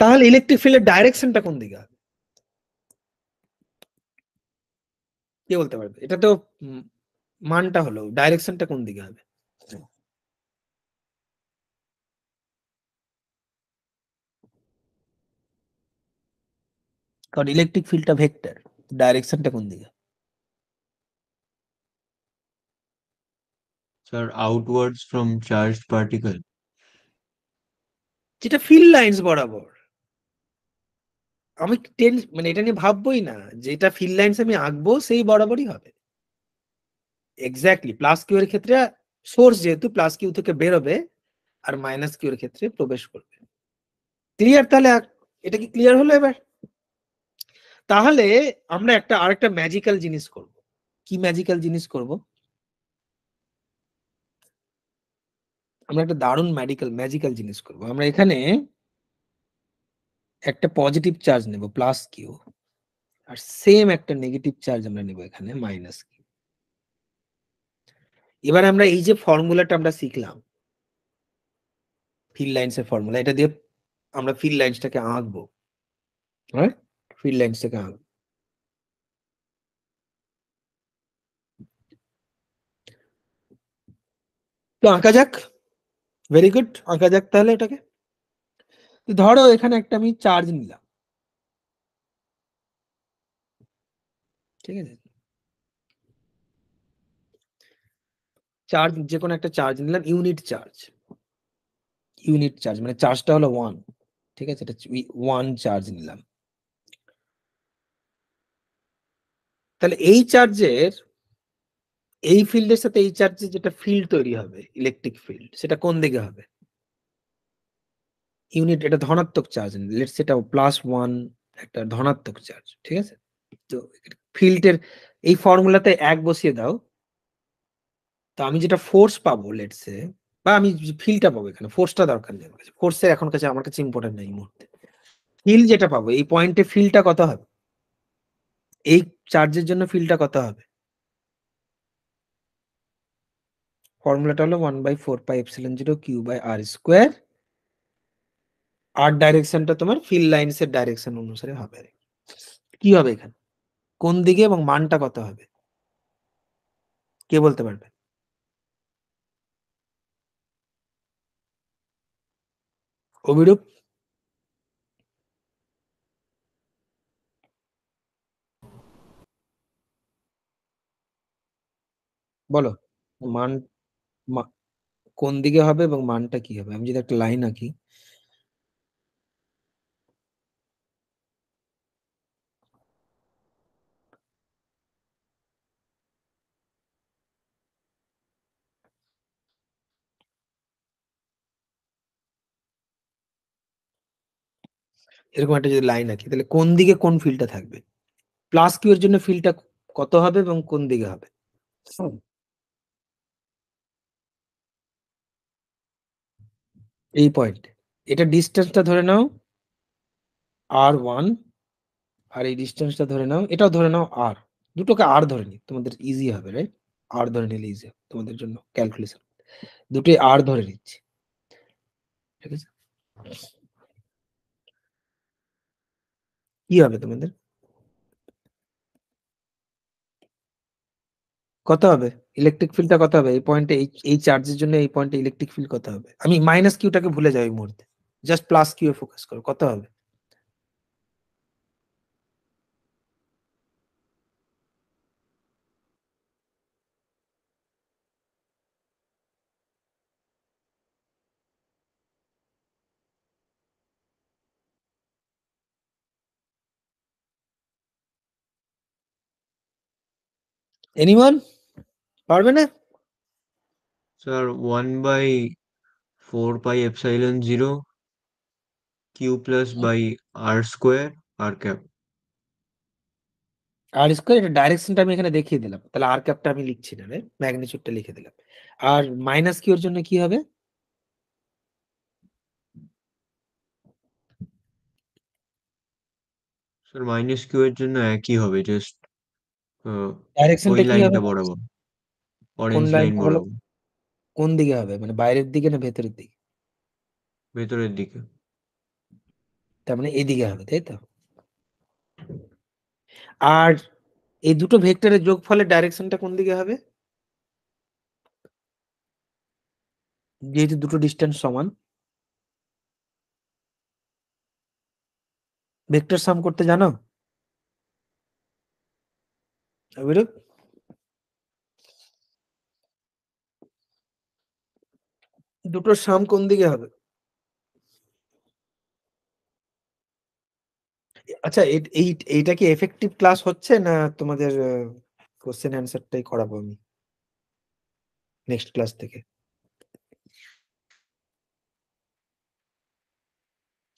তাহলে ইলেকট্রিক ফিল্ডের ডাইরেকশনটা কোন দিকে হবে কে বলতে পারবে এটা তো মানটা হলো ডাইরেকশনটা কোন দিকে হবে কারণ ইলেকট্রিক ফিল্ডটা ভেক্টর ডাইরেকশনটা কোন দিকে sir outwards from charge particle যেটা ফিল্ড লাইনস বরাবর আমি টেন মানে এটা নিয়ে ভাববোই না যেটা ফিল্ড লাইনস আমি আঁকবো সেই বরাবরই হবে এক্স্যাক্টলি প্লাস কিউ এর ক্ষেত্রে সোর্স যেহেতু প্লাস কিউ থেকে বেরোবে আর মাইনাস কিউ এর ক্ষেত্রে প্রবেশ করবে ক্লিয়ার তাহলে এটা কি ক্লিয়ার হলো এবার তাহলে আমরা একটা আরেকটা ম্যাজিক্যাল জিনিস করব কি ম্যাজিক্যাল জিনিস করব আমরা একটা দারুণ ম্যাডিক্যাল ম্যাজিক্যাল জিনিস করব আমরা এখানে একটা পজিটিভ চার্জ নেব প্লাস কিউ আর সেম একটা নেগেটিভ চার্জ আমরা নেব এখানে মাইনাস কিউ এবার আমরা এই যে ফর্মুলাটা আমরা শিখলাম ফিল লাইন্সের ফর্মুলা এটা দিয়ে আমরা ফিল লাইন্সটাকে আঁকবো হ্যাঁ ফিল লাইন্সটাকে আঁকবো তো আঁকা যাক ভেরি গুড আঁকা যাক তাহলে এটাকে ধরো এখানে একটা আমি চার্জ নিলাম ঠিক আছে চার্জ যে কোনো একটা চার্জ নিলাম ইউনিট চার্জ ইউনিট চার্জ মানে চার্জটা হলো ওয়ান ঠিক আছে এটা ওয়ান চার্জ নিলাম তাহলে এই চার্জের এই ফিল্ডের সাথে এই চার্জে যেটা ফিল্ড তৈরি হবে ইলেকট্রিক ফিল্ড সেটা কোন দিকে হবে ইউনিট এটা ধনাত্মক চার্জ লেট এটা প্লাস ওয়ান একটা ধনাত্মক চার্জ ঠিক আছে তো ফিল্ডের এই ফর্মুলাতে এক বসিয়ে দাও তো আমি যেটা ফোর্স পাবো লেটসে বা আমি ফিলটা পাবো এখানে ফোর্সটা দরকার নেই আমার কাছে ফোর্সের এখন কাছে আমার কাছে ইম্পর্টেন্ট নাই মুহূর্তে ফিল যেটা পাবো এই পয়েন্টে ফিলটা কত হবে এই চার্জের জন্য ফিলটা কত হবে ফর্মুলাটা হলো one by four pi epsilon zero q by r square r ডাইরেকশনটা তোমার ফিল এর ডাইরেকশন অনুসারে হবে কি হবে এখানে কোন দিকে এবং মানটা কত হবে কে বলতে পারবে ও ভিডিও বলো মান মান কোন দিকে হবে এবং মানটা কি হবে আমি যেটা একটা লাইন নাকি এরকম একটা যদি লাইন আঁকি তাহলে কোন দিকে কোন ফিল্ডটা থাকবে প্লাস কিউ এর জন্য ফিল্ডটা কত হবে এবং কোন দিকে হবে এই পয়েন্ট এটা ডিস্টেন্সটা ধরে নাও আর ওয়ান আর এই ডিস্টেন্সটা ধরে নাও এটাও ধরে নাও আর দুটোকে আর ধরে নি তোমাদের ইজি হবে রাইট আর ধরে নিলে ইজি হবে তোমাদের জন্য ক্যালকুলেশন দুটোই আর ধরে নিচ্ছি ঠিক আছে কি হবে তোমাদের কত হবে ইলেকট্রিক ফিল্ডটা কত হবে এই পয়েন্টে এই চার্জের জন্য এই পয়েন্টে ইলেকট্রিক ফিল্ড কত হবে আমি মাইনাস কিউটাকে ভুলে যাই এই মুহূর্তে জাস্ট প্লাস কিউ এ ফোকাস করো কত হবে এনিওয়ান পারবে না sir one by four pi epsilon zero q plus by r square r cap r square এটা ডাইরেকশনটা আমি এখানে দেখিয়ে দিলাম তাহলে আর ক্যাপটা আমি লিখছি না রে ম্যাগনিচিউডটা লিখে দিলাম আর মাইনাস কিউর জন্য কি হবে স্যার মাইনাস কিউ এর জন্য একই হবে জাস্ট কোন দিকে হবে? মানে বাইরের দিকে না ভেতরের দিকে? ভেতরের দিকে। তার মানে এদিকে হবে, তাই তো? আর এই দুটো ভেক্টরের ফলে ডাইরেকশনটা কোন দিকে হবে? যেহেতু দুটো ডিস্টেন্স সমান। ভেক্টর সাম করতে জানো? এরূপ দুটো সাম কোন দিকে হবে আচ্ছা এই এইটা কি এফেক্টিভ ক্লাস হচ্ছে না তোমাদের কোশ্চেন অ্যান্সারটাই করাবো আমি নেক্সট ক্লাস থেকে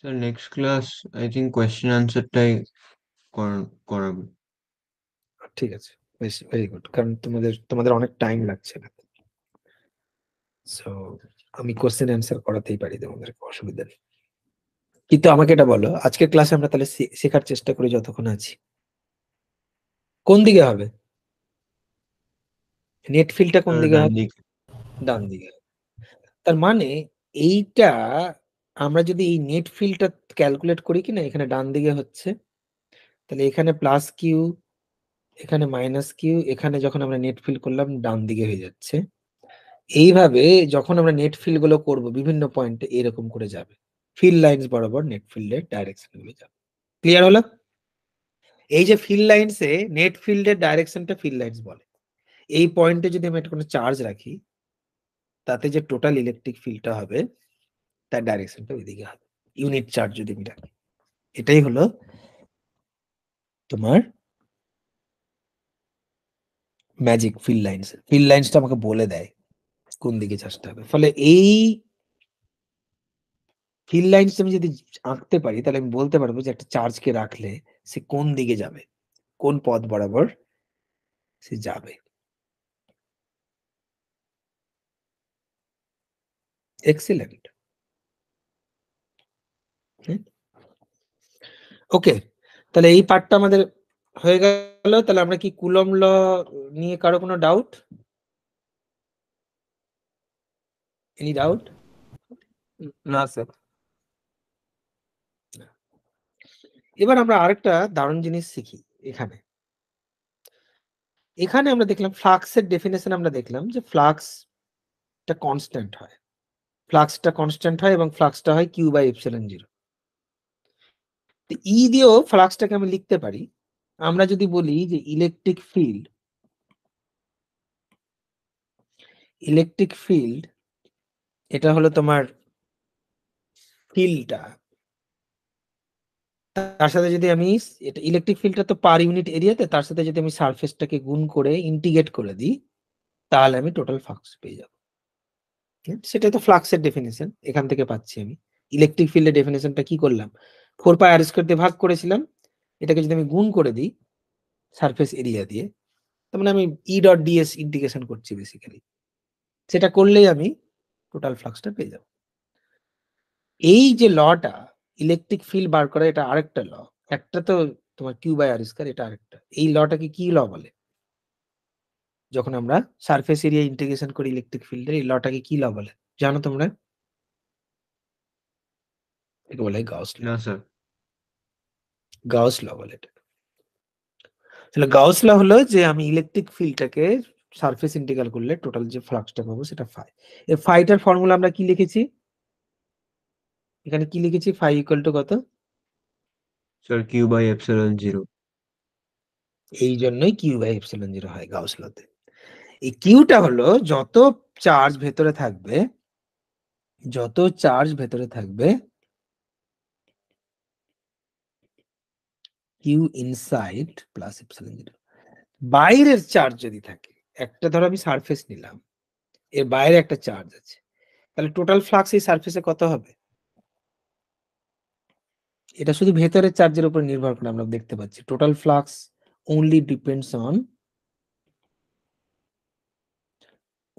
sir next class I think question অ্যান্সারটাই করাবো ঠিক আছে বেশ ভেরি গুড কারণ তোমাদের তোমাদের অনেক টাইম লাগছে না সো আমি কোশ্চেন অ্যান্সার করাতেই পারি তোমাদের অসুবিধা নেই কিন্তু আমাকে এটা বলো আজকের ক্লাসে আমরা তাহলে শেখার চেষ্টা করি যতক্ষণ আছি কোন দিকে হবে নেট ফিলটা কোন হ্যাঁ, দিকে হবে ডান দিকে তার মানে এইটা আমরা যদি এই নেট ফিলটা ক্যালকুলেট করি কিনা এখানে ডান দিকে হচ্ছে তাহলে এখানে প্লাস কিউ এখানে মাইনাস কিউ এখানে যখন আমরা নেট ফিল করলাম ডান দিকে হয়ে যাচ্ছে এইভাবে যখন আমরা নেট ফিল গুলো করব বিভিন্ন পয়েন্টে এরকম করে যাবে ফিল লাইন বরাবর নেট ফিল্ডের ডাইরেকশন গুলো যাবে ক্লিয়ার হলো এই যে ফিল এ নেট ফিল্ডের ডাইরেকশনটা ফিল লাইনস বলে এই পয়েন্টে যদি আমি একটা কোনো চার্জ রাখি তাতে যে টোটাল ইলেকট্রিক ফিল্ডটা হবে তার ডাইরেকশনটা ওইদিকে হবে ইউনিট চার্জ যদি আমি রাখি এটাই হলো তোমার ম্যাজিক ফিল্ড লাইন্স ফিল্ড লাইন্সটা আমাকে বলে দেয় কোন দিকে চাষতে হবে ফলে এই ফিল্ড লাইনস আমি যদি আঁকতে পারি তাহলে আমি বলতে পারবো যে একটা চার্জকে রাখলে সে কোন দিকে যাবে কোন পথ বরাবর সে যাবে এক্সিলেন্ট হ্যাঁ? ওকে তাহলে এই পার্টটা আমাদের হয়ে গেল তাহলে আমরা কি কুলম ল নিয়ে কারো কোনো ডাউট এনি ডাউট না স্যার এবার আমরা আরেকটা দারুণ জিনিস শিখি এখানে এখানে আমরা দেখলাম ফ্লাক্সের ডেফিনেশন আমরা দেখলাম যে ফ্লাক্সটা কনস্ট্যান্ট হয় ফ্লাক্সটা কনস্ট্যান্ট হয় এবং ফ্লাক্সটা হয় q by epsilon zero E দিয়েও ফ্লাক্সটাকে আমি লিখতে পারি আমরা যদি বলি যে ইলেকট্রিক ফিল্ড ইলেকট্রিক ফিল্ড এটা হলো তোমার ফিল্ডটা তার সাথে যদি আমি এটা ইলেকট্রিক ফিল্ডটা তো পার ইউনিট এরিয়াতে তার সাথে যদি আমি সারফেসটাকে গুণ করে ইন্টিগ্রেট করে দিই তাহলে আমি টোটাল ফ্লাক্স পেয়ে যাব সেটা তো ফ্লাক্সের ডেফিনেশন এখান থেকে পাচ্ছি আমি ইলেকট্রিক ফিল্ডের ডেফিনেশনটা কি করলাম ফোর পাই আর স্কোয়ার দিয়ে ভাগ করেছিলাম এটাকে যদি আমি গুণ করে দিই সারফেস এরিয়া দিয়ে তার মানে আমি ই ডট ডিএস ইন্টিগ্রেশন করছি বেসিক্যালি সেটা করলেই আমি টোটাল ফ্লাক্সটা পেয়ে যাব এই যে লটা ইলেকট্রিক ফিল্ড বার করা এটা আরেকটা ল একটা তো তোমার কিউ বাই আর স্কয়ার এটা আরেকটা এই লটাকে কি ল বলে যখন আমরা সারফেস এরিয়া ইন্টিগ্রেশন করি ইলেকট্রিক ফিল্ডের এই লটাকে কি ল বলে জানো তোমরা একে বলে Gauss law sir Gauss law বলে তাহলে গাউস ল হলো যে আমি ইলেকট্রিক ফিল্ডটাকে সারফেস ইন্টিগ্রাল করলে টোটাল যে ফ্লাক্সটা পাবো সেটা ফাই এই ফাইটার ফর্মুলা আমরা কি লিখেছি এখানে কি লিখেছি ফাই ইকুয়াল টু কত sir q by epsilon zero এই জন্যই কিউ বাই এপসিলন জিরো হয় গাউস লতে এই কিউটা হলো যত চার্জ ভেতরে থাকবে যত চার্জ ভেতরে থাকবে q inside plus epsilon zero বাইরের চার্জ যদি থাকে একটা ধরো আমি সারফেস নিলাম এর বাইরে একটা চার্জ আছে তাহলে টোটাল ফ্লাক্স এই সারফেসে কত হবে এটা শুধু ভেতরের চার্জের উপর নির্ভর করে আমরা দেখতে পাচ্ছি total flux only depends on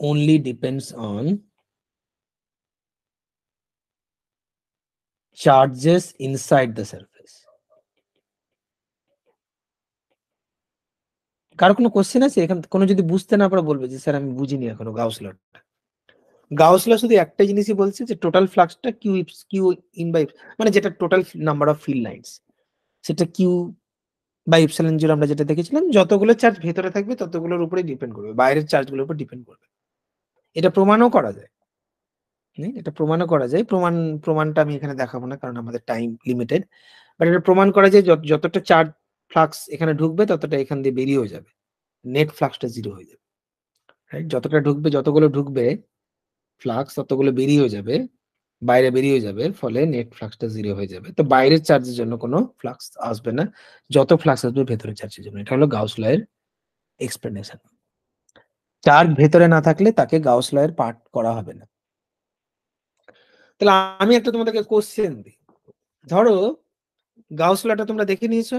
only depends on charges inside the cell কারো কোনো কোশ্চেন আছে এখান কোনো যদি বুঝতে না পারো বলবে যে স্যার আমি বুঝিনি এখনো গাউসলার গাউসলার শুধু একটা জিনিসই বলছে যে টোটাল ফ্লাক্সটা কিউ কিউ ইন বাই মানে যেটা total number of field lines সেটা কিউ বা ইপসালন জিরো আমরা যেটা দেখেছিলাম যতগুলো চার্জ ভেতরে থাকবে ততগুলোর উপরে ডিপেন্ড করবে বাইরের চার্জগুলোর উপর ডিপেন্ড করবে এটা প্রমাণও করা যায় এটা প্রমাণও করা যায় প্রমাণ প্রমাণটা আমি এখানে দেখাবো না কারণ আমাদের টাইম লিমিটেড বাট এটা প্রমাণ করা যায় যতটা চার্জ ফ্লাক্স এখানে ঢুকবে ততটা এখান দিয়ে বেরিয়েও যাবে নেট ফ্লাক্সটা জিরো হয়ে যাবে রাইট যতটা ঢুকবে যতগুলো ঢুকবে ফ্লাক্স ততগুলো বেরিয়েও যাবে বাইরে বেরিয়ে যাবে ফলে নেট ফ্লাক্সটা জিরো হয়ে যাবে তো বাইরের চার্জের জন্য কোনো ফ্লাক্স আসবে না যত ফ্লাক্স আসবে ভেতরের চার্জের জন্য এটা হলো গাউস এক্সপ্লেনেশন চার্জ ভেতরে না থাকলে তাকে গাউস এর পার্ট করা হবে না তাহলে আমি একটা তোমাদেরকে কোশ্চেন দিই ধরো গাউস লটা তোমরা দেখে নিয়েছো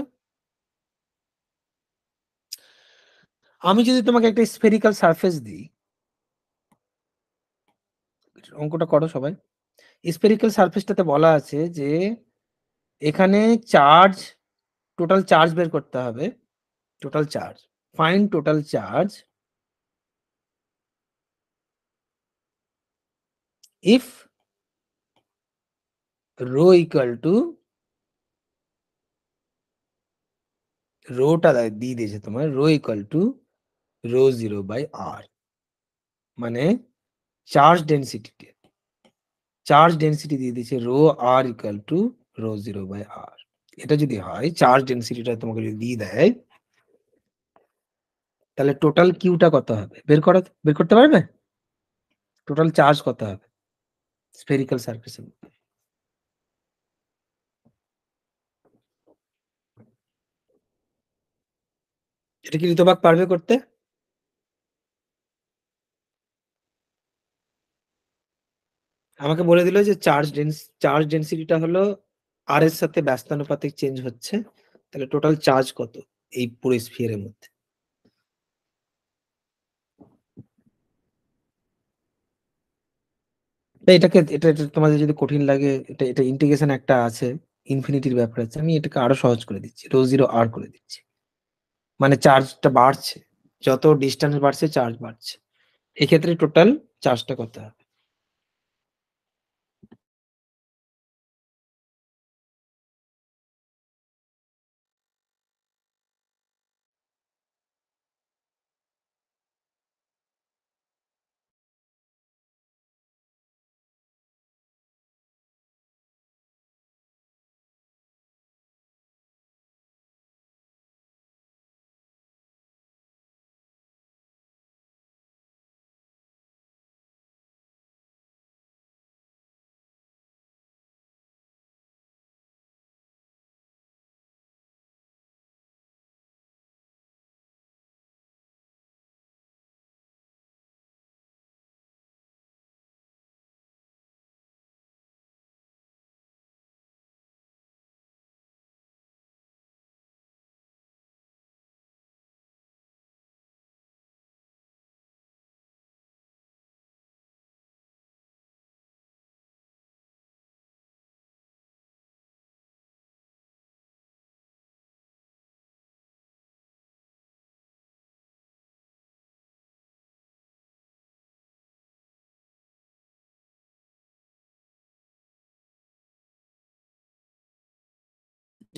আমি যদি তোমাকে একটা স্পেরিক্যাল সারফেস দিই অঙ্কটা করো সবাই স্পেরিক্যাল সারফেসটাতে বলা আছে যে এখানে চার্জ টোটাল চার্জ বের করতে হবে total charge fine total charge if rho equal to রোটা দিয়ে দিয়েছে তোমার rho equal to rho 0 / r মানে चार्ज डेंसिटी কে চার্জ ডেনসিটি দিয়ে দিয়েছে rho r = rho 0 / r এটা যদি হয় চার্জ ডেনসিটিটা তোমাকে যদি দেয় তাহলে टोटल q টা কত হবে বের করতে বের করতে পারবে না टोटल चार्ज কত হবে স্ফেরিক্যাল সারফেসের এটা কি নিতবাক পারফেক্ট করতে আমাকে বলে দিল যে চার্জ ডেন্স চার্জ ডেন্সিটিটা হলো আর এর সাথে ব্যস্তানুপাতিক চেঞ্জ হচ্ছে তাহলে টোটাল চার্জ কত এই পুরো স্ফিয়ারের মধ্যে এটাকে এটা এটা তোমাদের যদি কঠিন লাগে এটা এটা ইন্টিগ্রেশন একটা আছে ইনফিনিটির ব্যাপার আছে আমি এটাকে আরো সহজ করে দিচ্ছি রো জিরো আর করে দিচ্ছি মানে চার্জটা বাড়ছে যত ডিস্টেন্স বাড়ছে চার্জ বাড়ছে এক্ষেত্রে টোটাল চার্জটা কত হবে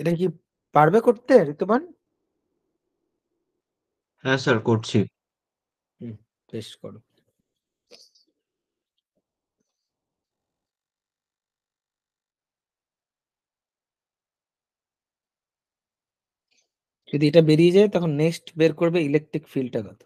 এটা কি পারবে করতে ঋতুমান হ্যাঁ স্যার করছি হুম বেশ করো যদি এটা বেরিয়ে যায় তখন নেক্সট বের করবে ইলেকট্রিক ফিল্ডটা কত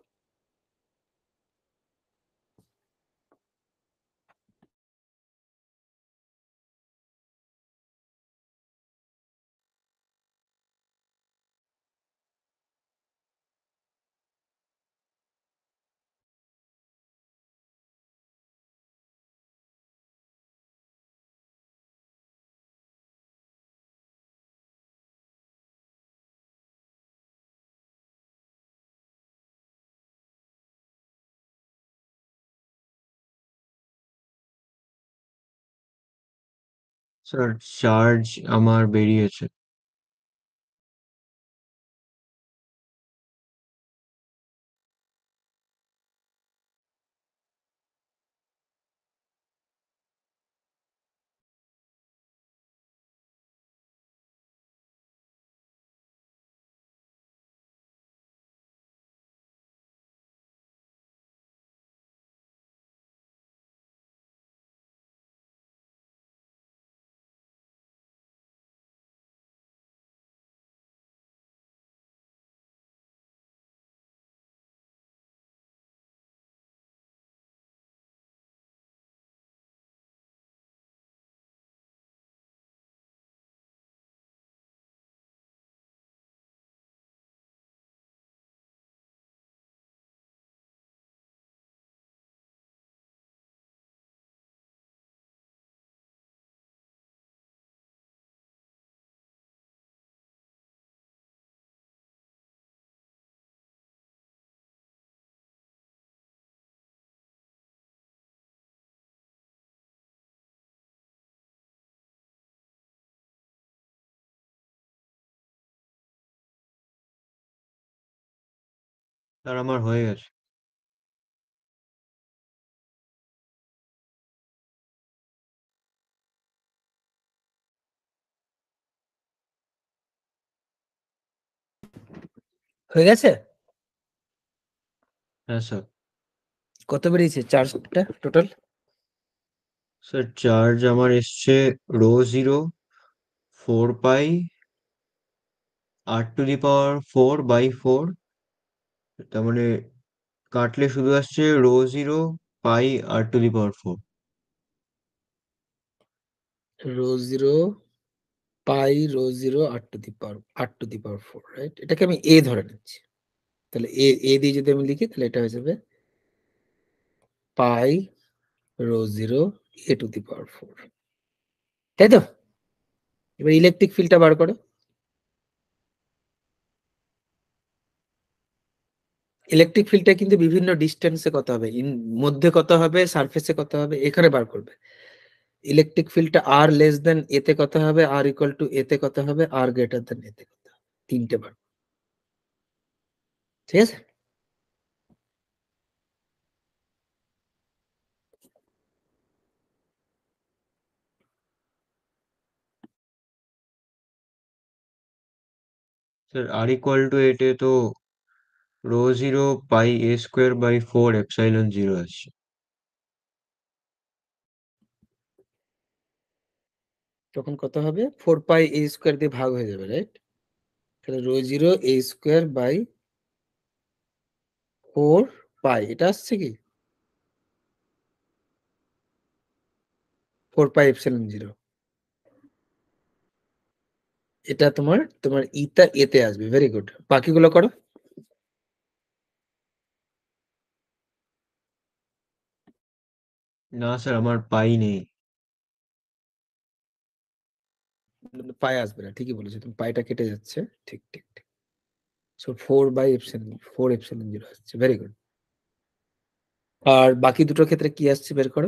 স্যার, চার্জ আমার বেরিয়েছে। আর আমার হয়ে গেছে। হয়ে গেছে? হ্যাঁ, স্যার। কত বেরিয়েছে চার্জটা টোটাল? স্যার চার্জ আমার এসছে রো জিরো ফোর পাই আট to the power four by four তার মানে কাটলে শুধু আসছে rho zero pi r to the power four rho zero pi rho zero আট টু দি পাওয়ার আট to the power four right এটাকে আমি এ ধরে নিচ্ছি তাহলে এ এ দিয়ে যদি আমি লিখি তাহলে এটা হয়ে যাবে pi rho zero a to the power four তাই তো এবার ইলেকট্রিক ফিল্ডটা বার করো ইলেকট্রিক ফিল্ডটা কিন্তু বিভিন্ন ডিস্টেন্সে কত হবে ইন মধ্যে কত হবে সারফেসে কত হবে এখানে বার করবে ইলেকট্রিক ফিল্ডটা আর লেস দেন এতে কত হবে আর ইকুয়াল টু এতে কত হবে আর গ্রেটার দেন এতে কত হবে তিনটে বার ঠিক আছে স্যার আর ইকুয়াল টু এটে তো rho zero pi a square by four epsilon zero আসছে তখন কত হবে ফোর পাই এ স্কোয়ার দিয়ে ভাগ হয়ে যাবে রাইট তাহলে rho zero a square by four pi এটা আসছে কি ফোর পাই এপসাইলন জিরো এটা তোমার তোমার ইতা এতে আসবে ভেরি গুড বাকিগুলো করো না স্যার আমার পাই নেই মানে পায়ে আসবে না ঠিকই বলেছো তুমি পাইটা কেটে যাচ্ছে ঠিক ঠিক ঠিক so four by epsilon four epsilon zero আসছে ভেরি গুড আর বাকি দুটো ক্ষেত্রে কি আসছে বের করো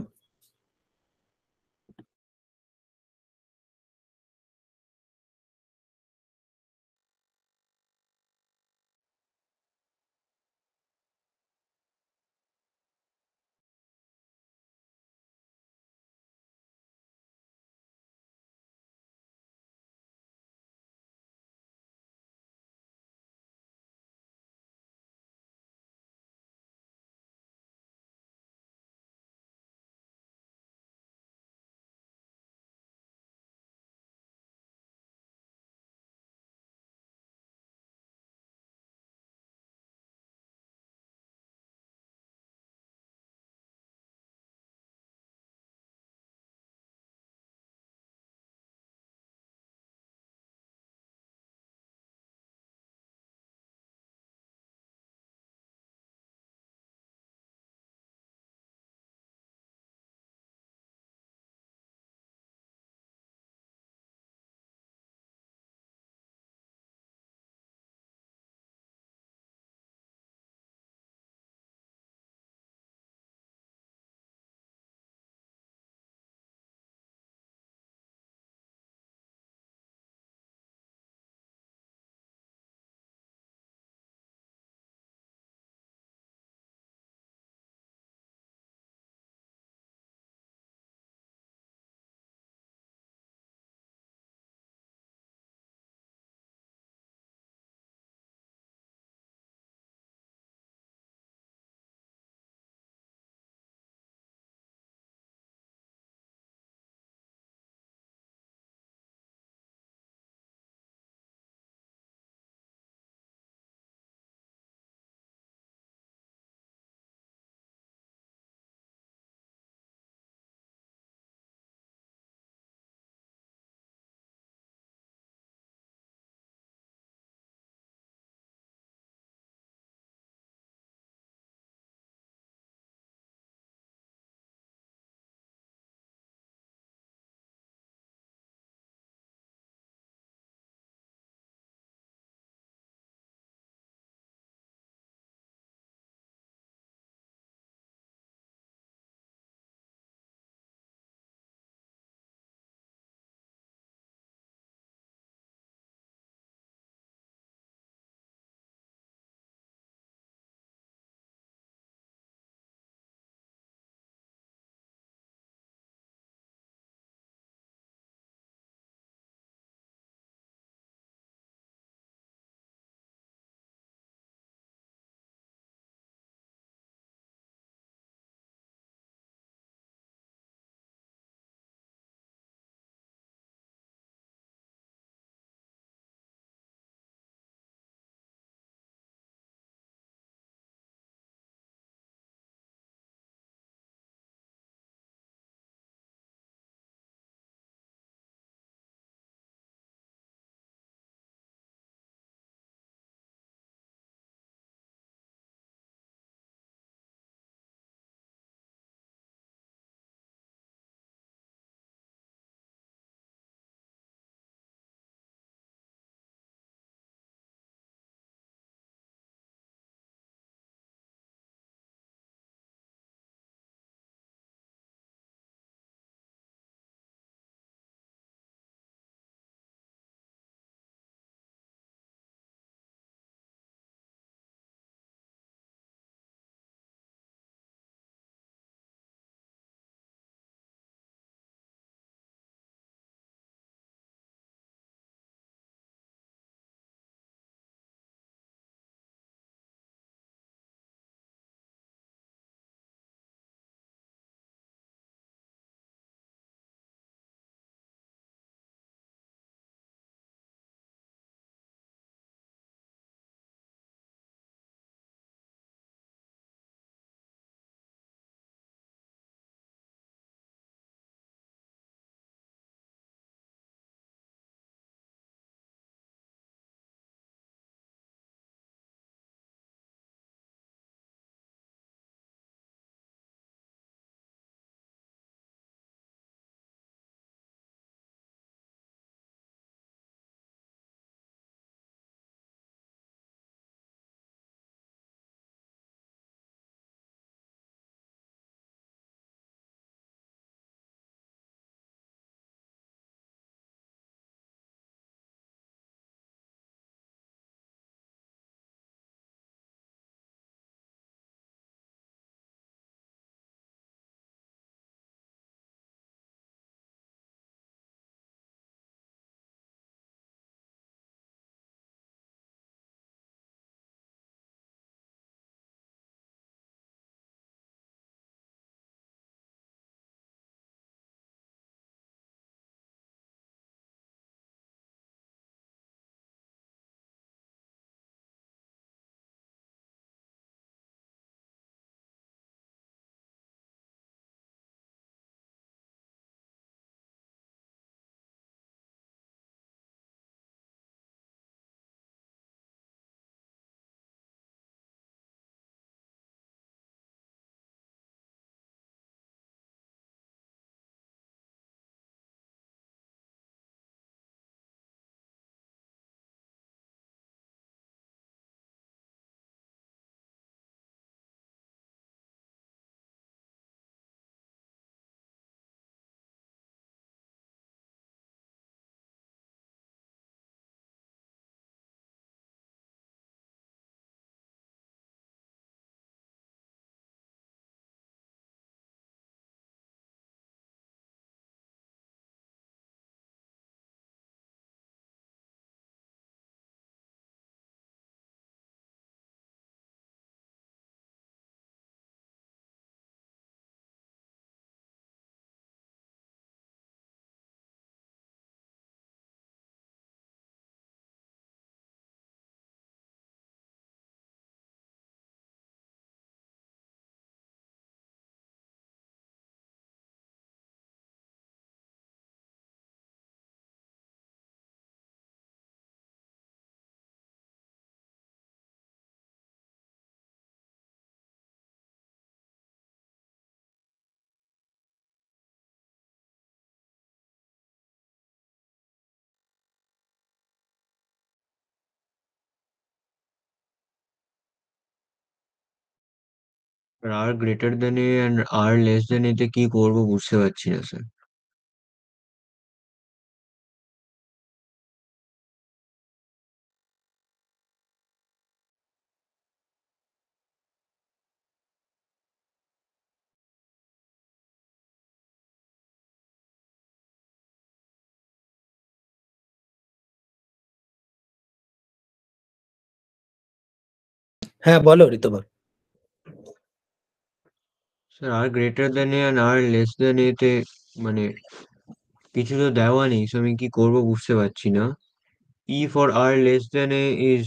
r greater than a and r less than এতে কি করব বুঝতে পারছি না স্যার হ্যাঁ বলো Rituparna sir r greater than a আর আর লেস দ্যান এতে মানে কিছু তো দেওয়া নেই সো আমি কি করব বুঝতে পারছি না E for r less than a is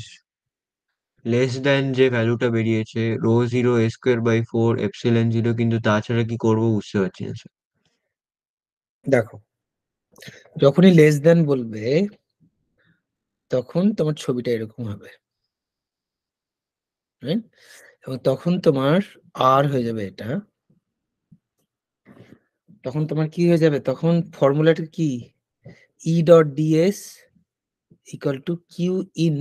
less than যে ভ্যালুটা বেরিয়েছে rho zero a square by four epsilon zero কিন্তু তাছাড়া কি করব বুঝতে পারছি না স্যার দেখো যখনই লেস দেন বলবে তখন তোমার ছবিটা এরকম হবে এবং তখন তোমার আর হয়ে যাবে এটা তখন তোমার কি হয়ে যাবে তখন ফর্মুলাটা কি E dot d s equal to q in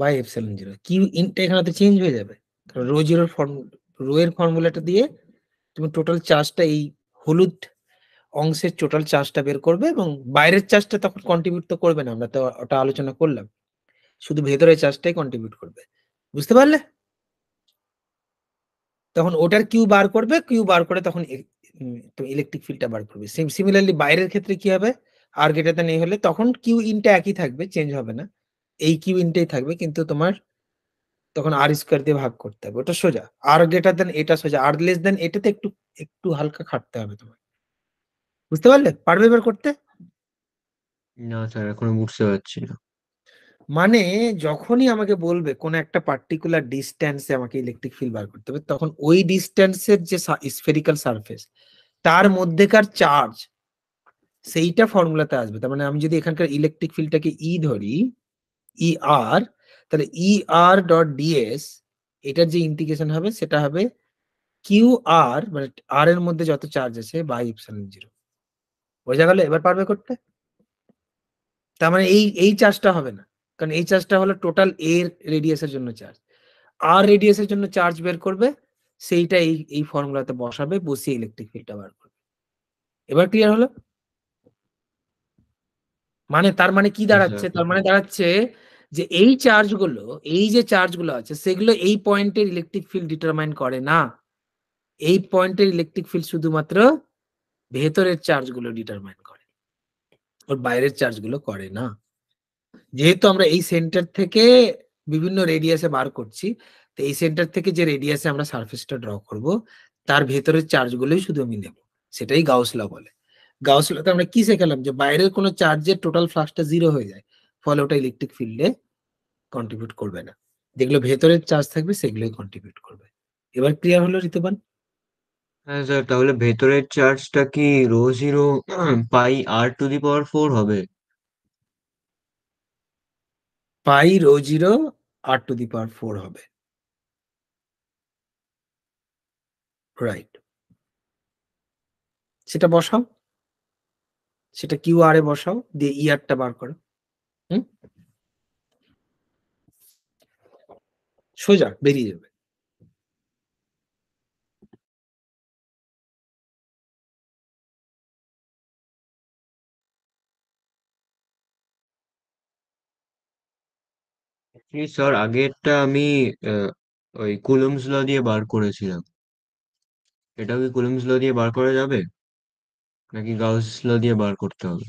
by epsilon zero q ইনটা এখানে তো চেঞ্জ হয়ে যাবে কারণ রো জিরোর ফর্মুলা রো এর ফর্মুলাটা দিয়ে তুমি টোটাল চার্জটা এই হলুদ অংশের টোটাল চার্জটা বের করবে এবং বাইরের চার্জটা তখন কন্ট্রিবিউট তো করবে না আমরা তো ওটা আলোচনা করলাম শুধু ভেতরের চার্জটাই কন্ট্রিবিউট করবে বুঝতে পারলে তখন ওটার কিউ বার করবে কিউ বার করে তখন ইলেকট্রিক ফিল্ডটা বার করবে সিমিলারলি বাইরের ক্ষেত্রে কি হবে আর গেটার দেন হলে তখন কিউ ইনটা একই থাকবে চেঞ্জ হবে না এই কিউ ইনটাই থাকবে কিন্তু তোমার তখন আর স্কোয়ার দিয়ে ভাগ করতে হবে ওটা সোজা আর গেটার দেন এটা সোজা আর লেস দেন এটাতে একটু একটু হালকা খাটতে হবে তোমার বুঝতে পারলে পারবে এবার করতে না স্যার এখন বুঝতে পারছি না মানে যখনই আমাকে বলবে কোন একটা পার্টিকুলার ডিস্ট্যান্সে আমাকে ইলেকট্রিক ফিল্ড বার করতে হবে তখন ওই ডিস্ট্যান্সের যে স্ফেরিক্যাল সারফেস তার মধ্যেকার চার্জ সেইটা ফর্মুলাতে আসবে তার মানে আমি যদি এখানকার ইলেকট্রিক ফিল্ডটাকে ই ধরি ই e আর তাহলে ই আর ডট ডিএস এটার যে ইন্টিগ্রেশন হবে সেটা হবে কিউ আর মানে আর এর মধ্যে যত চার্জ আছে বাই ইপসান জিরো বোঝা গেল এবার পারবে করতে তার মানে এই এই চার্জটা হবে না কারণ এই চার্জটা হলো টোটাল এর রেডিয়াসের জন্য চার্জ আর রেডিয়াসের জন্য চার্জ বের করবে সেইটা এই এই ফর্মুলাতে বসাবে বসিয়ে ইলেকট্রিক ফিল্ডটা বার করবে এবার ক্লিয়ার হলো মানে তার মানে কি আচ্ছা, দাঁড়াচ্ছে তার মানে দাঁড়াচ্ছে যে এই চার্জগুলো এই যে চার্জগুলো আছে সেগুলো এই পয়েন্টের ইলেকট্রিক ফিল্ড ডিটারমাইন করে না এই পয়েন্টের ইলেকট্রিক ফিল্ড শুধুমাত্র ভেতরের চার্জগুলো ডিটারমাইন করে ওর বাইরের চার্জগুলো করে না যেহেতু আমরা এই সেন্টার থেকে বিভিন্ন রেডিয়াসে বার করছি তো এই সেন্টার থেকে যে রেডিয়াসে আমরা সার্ফেসটা ড্র করব তার ভেতরের চার্জগুলোই শুধু আমি নেব সেটাই গাউসলা বলে গাউসলাতে আমরা কি শেখালাম যে বাইরের কোনো চার্জের টোটাল ফ্লাক্সটা জিরো হয়ে যায় ফলে ওটা ইলেকট্রিক ফিল্ডে কন্ট্রিবিউট করবে না যেগুলো ভেতরের চার্জ থাকবে সেগুলোই কন্ট্রিবিউট করবে এবার ক্লিয়ার হলো ঋতুবান হ্যাঁ স্যার তাহলে ভেতরের চার্জটা কি rho zero pi r to the power four হবে pi rho zero r to the power four হবে রাইট সেটা বসাও সেটা কিউ আর এ বসাও দিয়ে ইয়ারটা বার করো সোজা বেরিয়ে যাবে জি স্যার আগেরটা আমি আহ, ওই কুলম্বস ল দিয়ে বার করেছিলাম এটা কি কুলম্বস ল দিয়ে বার করা যাবে নাকি গাউস ল দিয়ে বার করতে হবে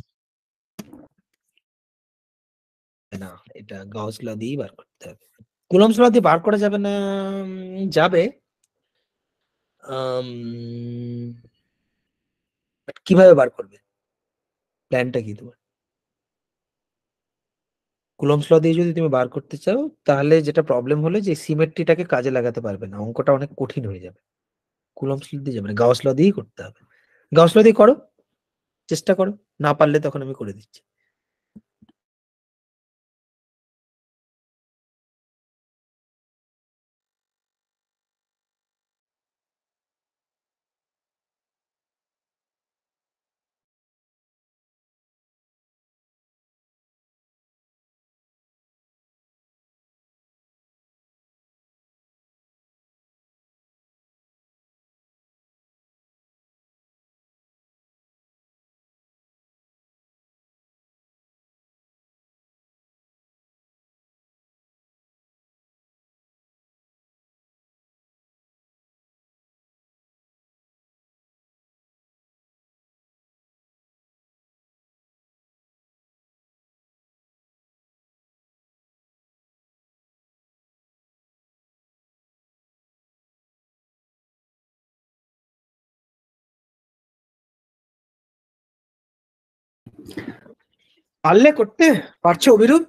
না এটা গাউস ল দিয়েই বার করতে হবে কুলম্বস ল দিয়ে বার করা যাবে না উম, যাবে আম, কিভাবে বার করবে প্ল্যানটা কি তোমার কুলমস ল দিয়ে যদি তুমি বার করতে চাও তাহলে যেটা প্রবলেম হলো যে সিমেট্রিটাকে কাজে লাগাতে পারবে না অঙ্কটা অনেক কঠিন হয়ে যাবে কুলমস ল দিয়ে যাবে না গাউস ল দিয়েই করতে হবে গাউস ল দিয়ে করো চেষ্টা করো না পারলে তখন আমি করে দিচ্ছি পারলে করতে পারছো অভিরূপ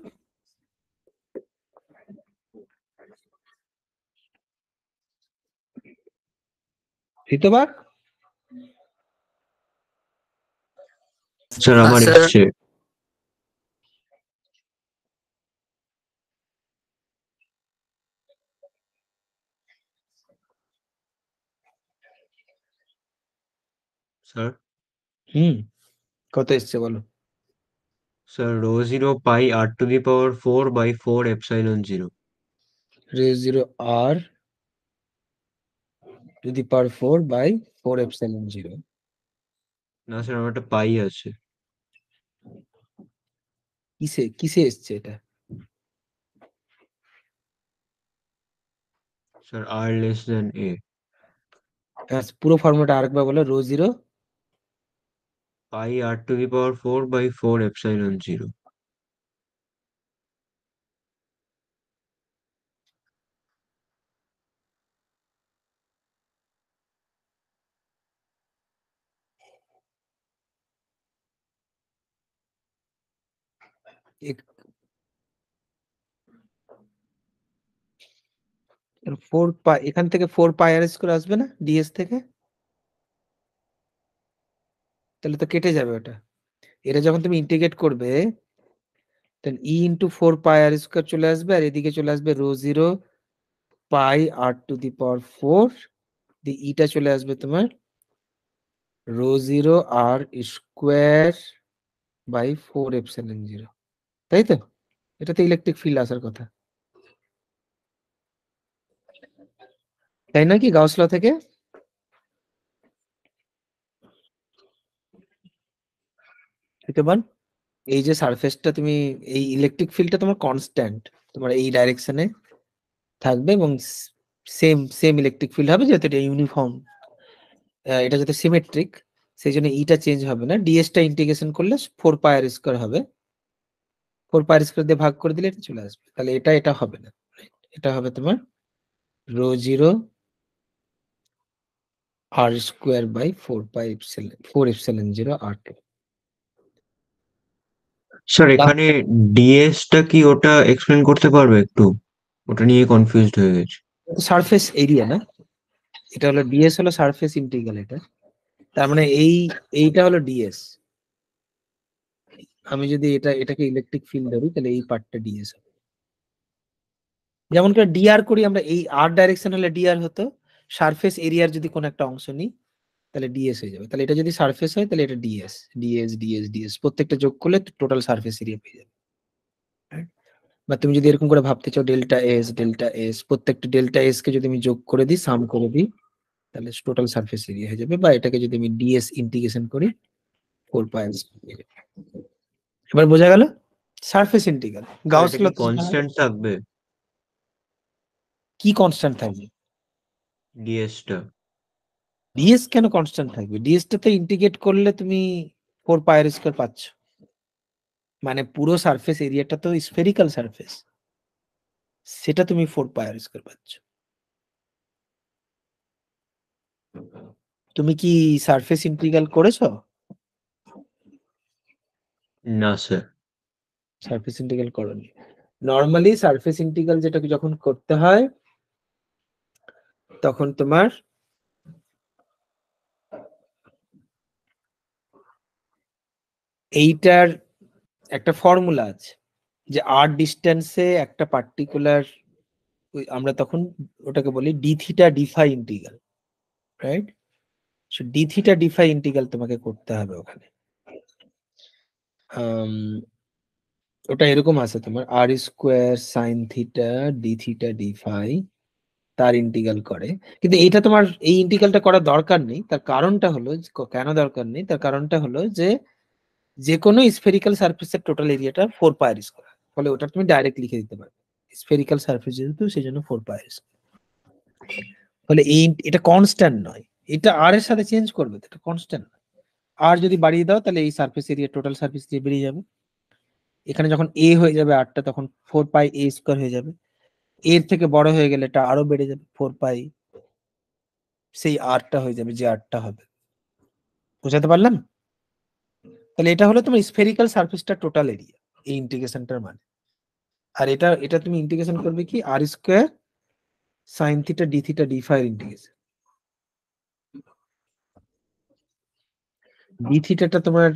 কত এসছে বলো So rho 0 pi r to the power 4 by 4 epsilon 0. Rho 0 r to the power 4 by 4 epsilon 0. না স্যার আমার একটা is it? কিসে কিসে এসছে এটা স্যার আর লেস দেন এ পুরো ফর্মটা আরেকবার বলো rho zero pi r to the power four by four epsilon zero four pi এখান থেকে ফোর পাই আর এস করে আসবে না ডিএস থেকে তাহলে তো কেটে যাবে ওটা এটা যখন তুমি ইন্টিগ্রেট করবে তাহলে E into four pi r square চলে আসবে আর এদিকে চলে আসবে rho zero pi r to the power four দি ইটা চলে আসবে তোমার rho zero r square by four epsilon zero তাই তো এটাতে ইলেকট্রিক ফিল্ড আসার কথা তাই না কি গাউসলা থেকে দেখতে পান এই যে সারফেসটা তুমি এই ইলেকট্রিক ফিল্ডটা তোমার কনস্ট্যান্ট তোমার এই ডাইরেকশনে থাকবে এবং সেম সেম ইলেকট্রিক ফিল্ড হবে যেহেতু এটা ইউনিফর্ম এটা যেহেতু সিমেট্রিক সেই জন্য ইটা চেঞ্জ হবে না ডিএসটা ইন্টিগ্রেশন করলে ফোর পায়ার স্কোয়ার হবে ফোর পায়ার স্কোয়ার দিয়ে ভাগ করে দিলে এটা চলে আসবে তাহলে এটা এটা হবে না এটা হবে তোমার rho zero r square by four pi epsilon four epsilon zero r two sir এখানে ডিএস টা কি ওটা এক্সপ্লেন করতে পারবে একটু ওটা নিয়ে কনফিউজড হয়ে গেছে সারফেস এরিয়া না এটা হলো ডিএস হলো সারফেস ইন্টিগ্রাল এটা তার মানে এই এইটা হলো ডিএস আমি যদি এটা এটাকে ইলেকট্রিক ফিল্ড ধরি তাহলে এই পার্টটা ডিএস হবে যেমন করে ডিআর করি আমরা এই আর ডাইরেকশন হলে ডিআর হতো সারফেস এরিয়ার যদি কোনো একটা অংশ নিই তাহলে ডিএস হয়ে যাবে তাহলে এটা যদি সারফেস হয় তাহলে এটা ডিএস ডিএস ডিএস ডিএস প্রত্যেকটা যোগ করলে টোটাল সারফেস এরিয়া পেয়ে যাবে বা তুমি যদি এরকম করে ভাবতে চাও ডেল্টা এস ডেল্টা এস প্রত্যেকটা ডেল্টা এস কে যদি আমি যোগ করে দিই সাম করে দিই তাহলে টোটাল সারফেস এরিয়া হয়ে যাবে বা এটাকে যদি আমি ডিএস ইন্টিগ্রেশন করি ফোর পাই এবার বোঝা গেল surface integral Gauss law constant থাকবে কি কনস্ট্যান্ট থাকবে ডিএসটা ডিএস কেন কনস্ট্যান্ট থাকবে ডিএসটাতে তো ইন্টিগ্রেট করলে তুমি ফোর পায়ের স্কোয়ার পাচ্ছ মানে পুরো সারফেস এরিয়াটা তো স্পেরিক্যাল সারফেস সেটা তুমি ফোর পায়ের স্কোয়ার পাচ্ছ তুমি কি সারফেস ইন্টিগ্রাল করেছো না স্যার সারফেস ইন্টিগ্রাল করনি নরমালি সারফেস ইন্টিগ্রাল যেটাকে যখন করতে হয় তখন তোমার এইটার একটা ফর্মুলা আছে যে আর ডিস্টেন্সে একটা পার্টিকুলার আমরা তখন ওটাকে বলি d theta d phi integral right so d theta d phi integral তোমাকে করতে হবে ওখানে ওটা এরকম আছে তোমার r square sine theta d theta d phi তার ইন্টিগ্রাল করে কিন্তু এটা তোমার এই ইন্টিগ্রালটা করার দরকার নেই তার কারণটা হলো কেন দরকার নেই তার কারণটা হলো যে যে কোনো স্ফেরিক্যাল সারফেসের টোটাল এরিয়াটা ফোর আর স্কোয়ার ফলে ওটা তুমি ডাইরেক্ট লিখে দিতে পারবে স্পেরিক্যাল সার্ফেস যেহেতু সেই জন্য ফোর পায়ের ফলে এই এটা কনস্ট্যান্ট নয় এটা আর এর সাথে চেঞ্জ করবে এটা কনস্ট্যান্ট নয় আর যদি বাড়িয়ে দাও তাহলে এই surface area total surface area বেরিয়ে যাবে এখানে যখন এ হয়ে যাবে আরটা তখন ফোর পাই এ স্কোয়ার হয়ে যাবে এর থেকে বড় হয়ে গেলে এটা আরো বেড়ে যাবে ফোর পাই সেই আরটা হয়ে যাবে যে আরটা হবে বুঝাতে পারলাম তাহলে এটা হলো তোমার স্পেরিক্যাল সার্ফেসটা টোটাল এরিয়া এই ইন্টিগ্রেশনটার মানে আর এটা এটা তুমি ইন্টিগ্রেশন করবে কি r square sine theta d theta d phi integration d থিটাটা তোমার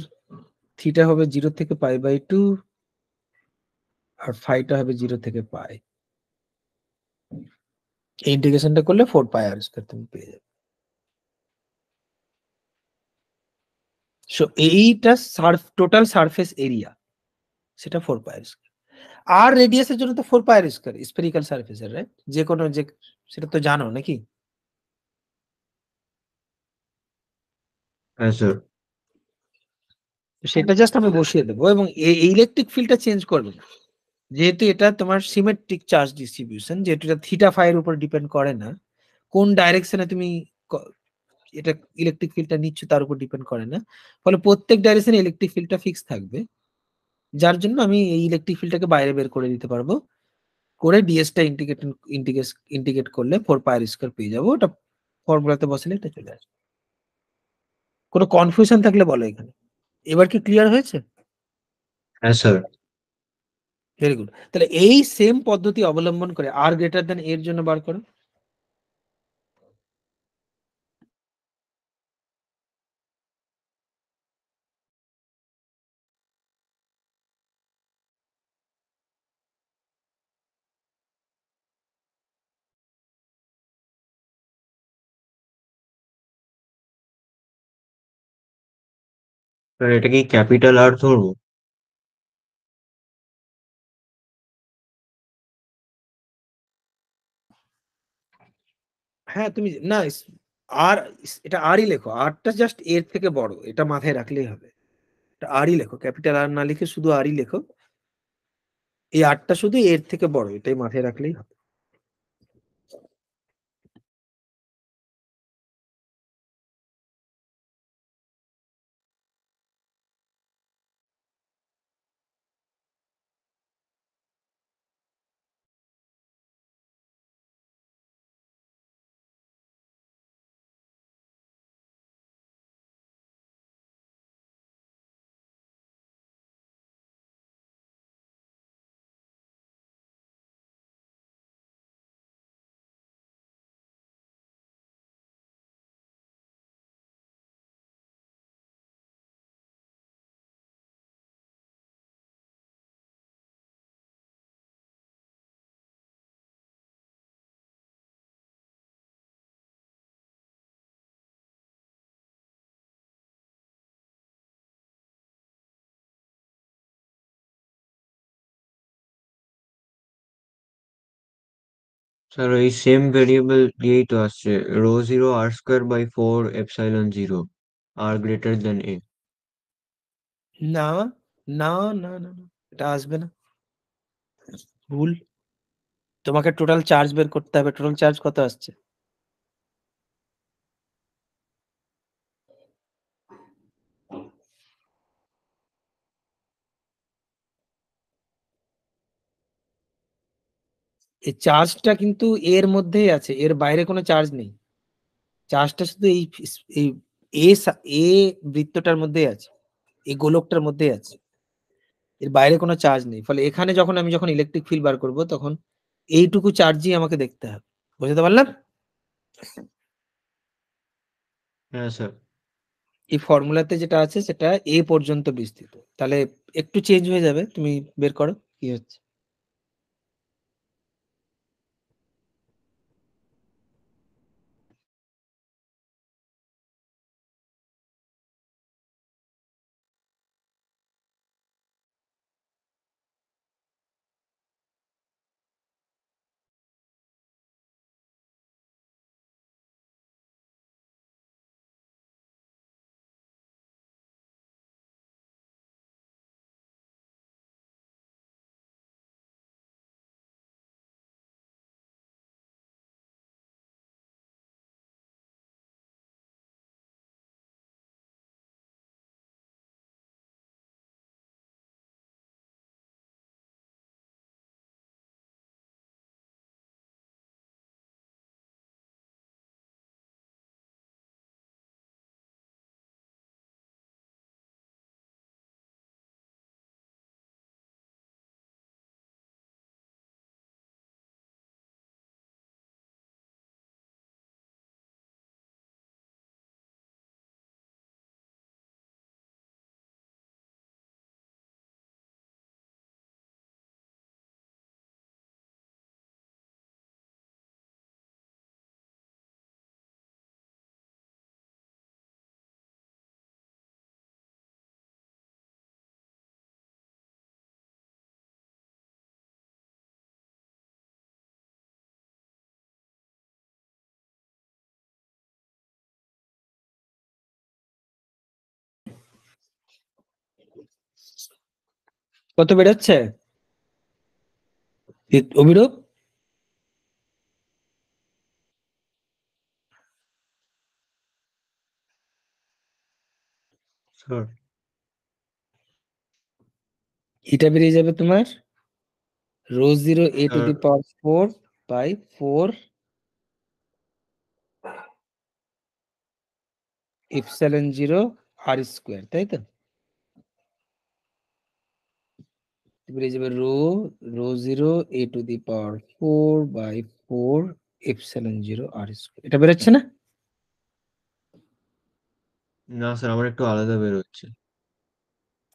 থিটা হবে জিরো থেকে পাই বাই টু আর ফাইটা হবে জিরো থেকে পাই ইন্টিগ্রেশনটা করলে ফোর পাই আর স্কোয়ার তুমি পেয়ে যাবে সো এইটা সার্ফ টোটাল সারফেস এরিয়া সেটা ফোর পায়ের আর রেডিয়াসের জন্য তো ফোর পায়ের স্কোয়ার স্পেরিক্যাল এর রাইট যে কোনো যে সেটা তো জানো নাকি হ্যাঁ স্যার সেটা জাস্ট আমি বসিয়ে দেবো এবং ইলেকট্রিক ফিল্ডটা চেঞ্জ করবে না যেহেতু এটা তোমার সিমেট্রিক চার্জ ডিস্ট্রিবিউশন যেহেতু এটা থিটা ফাইয়ের উপর ডিপেন্ড করে না কোন ডাইরেকশনে তুমি এটা ইলেকট্রিক ফিল্ডটা নিচ্ছে তার উপর ডিপেন্ড করে না ফলে প্রত্যেক ডাইরেকশনে ইলেকট্রিক ফিল্ডটা ফিক্স থাকবে যার জন্য আমি এই ইলেকট্রিক ফিল্ডটাকে বাইরে বের করে দিতে পারবো করে ডিএসটা ইন্টিগ্রেট ইন্টিগ্রেট ইন্টিগ্রেট করলে ফোর পায়ের স্কোয়ার পেয়ে যাবো ওটা ফর্মুলাতে বসালে এটা চলে আসবে কোনো কনফিউশন থাকলে বলো এখানে এবার কি ক্লিয়ার হয়েছে হ্যাঁ স্যার ভেরি গুড তাহলে এই সেম পদ্ধতি অবলম্বন করে আর গ্রেটার দেন এর জন্য বার করো স্যার এটা কি ক্যাপিটাল আর ধরবো হ্যাঁ তুমি না আর এটা আরই লেখো আরটা জাস্ট এর থেকে বড় এটা মাথায় রাখলেই হবে এটা আরই লেখো ক্যাপিটাল আর না লিখে শুধু আরই লেখো এই আরটা শুধু এর থেকে বড় এটাই মাথায় রাখলেই হবে স্যার এই সেম ভেরিয়েবল দিয়েই তো আসছে rho zero r square by four epsilon zero r greater than a না না না না না, এটা আসবে না ভুল তোমাকে টোটাল চার্জ বের করতে হবে টোটাল চার্জ কত আসছে এই চার্জটা কিন্তু এর মধ্যেই আছে এর বাইরে কোনো চার্জ নেই চার্জটা শুধু এই এই এ এ বৃত্তটার মধ্যেই আছে এই গোলকটার মধ্যেই আছে এর বাইরে কোনো চার্জ নেই ফলে এখানে যখন আমি যখন ইলেকট্রিক ফিল্ড বার করব তখন এইটুকু চার্জই আমাকে দেখতে হবে বুঝতে পারলাম হ্যাঁ স্যার এই ফর্মুলাতে যেটা আছে সেটা এ পর্যন্ত বিস্তৃত তাহলে একটু চেঞ্জ হয়ে যাবে তুমি বের করো কি হচ্ছে কত বেরোচ্ছে অভিরূপ এটা বেরিয়ে যাবে তোমার rho zero a to the power four by four epsilon zero r square তাই তো to যাবে rho rho zero a to the power four by four 4 epsilon 0 r square এটা বেরোচ্ছে না না স্যার আমার একটু আলাদা বেরোচ্ছে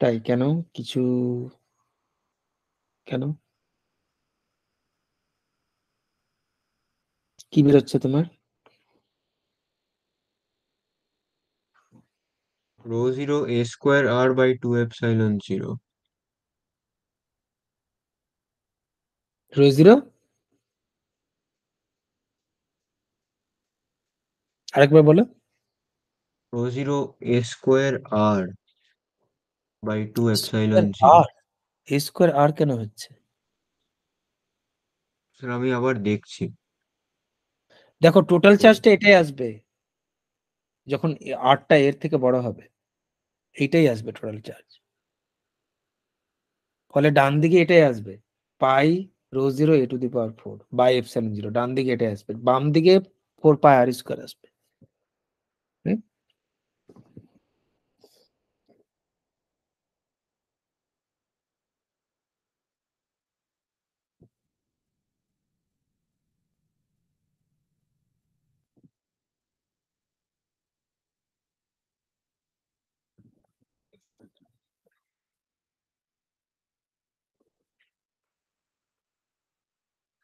তাই কেন কিছু কেন কি বেরোচ্ছে তোমার rho zero a square r by two epsilon zero Row 0 আরেকবার বলো rho zero a square r by two epsilon 0 square r কেন হচ্ছে স্যার আমি আবার দেখছি দেখো টোটাল চার্জটা এটাই আসবে যখন আরটা এর থেকে বড় হবে এটাই আসবে টোটাল চার্জ ফলে ডান দিকে এটাই আসবে pi rho zero a to the power four by epsilon zero ডান দিকে এটা আসবে বাম দিকে ফোর পাই আর স্কোয়ার আসবে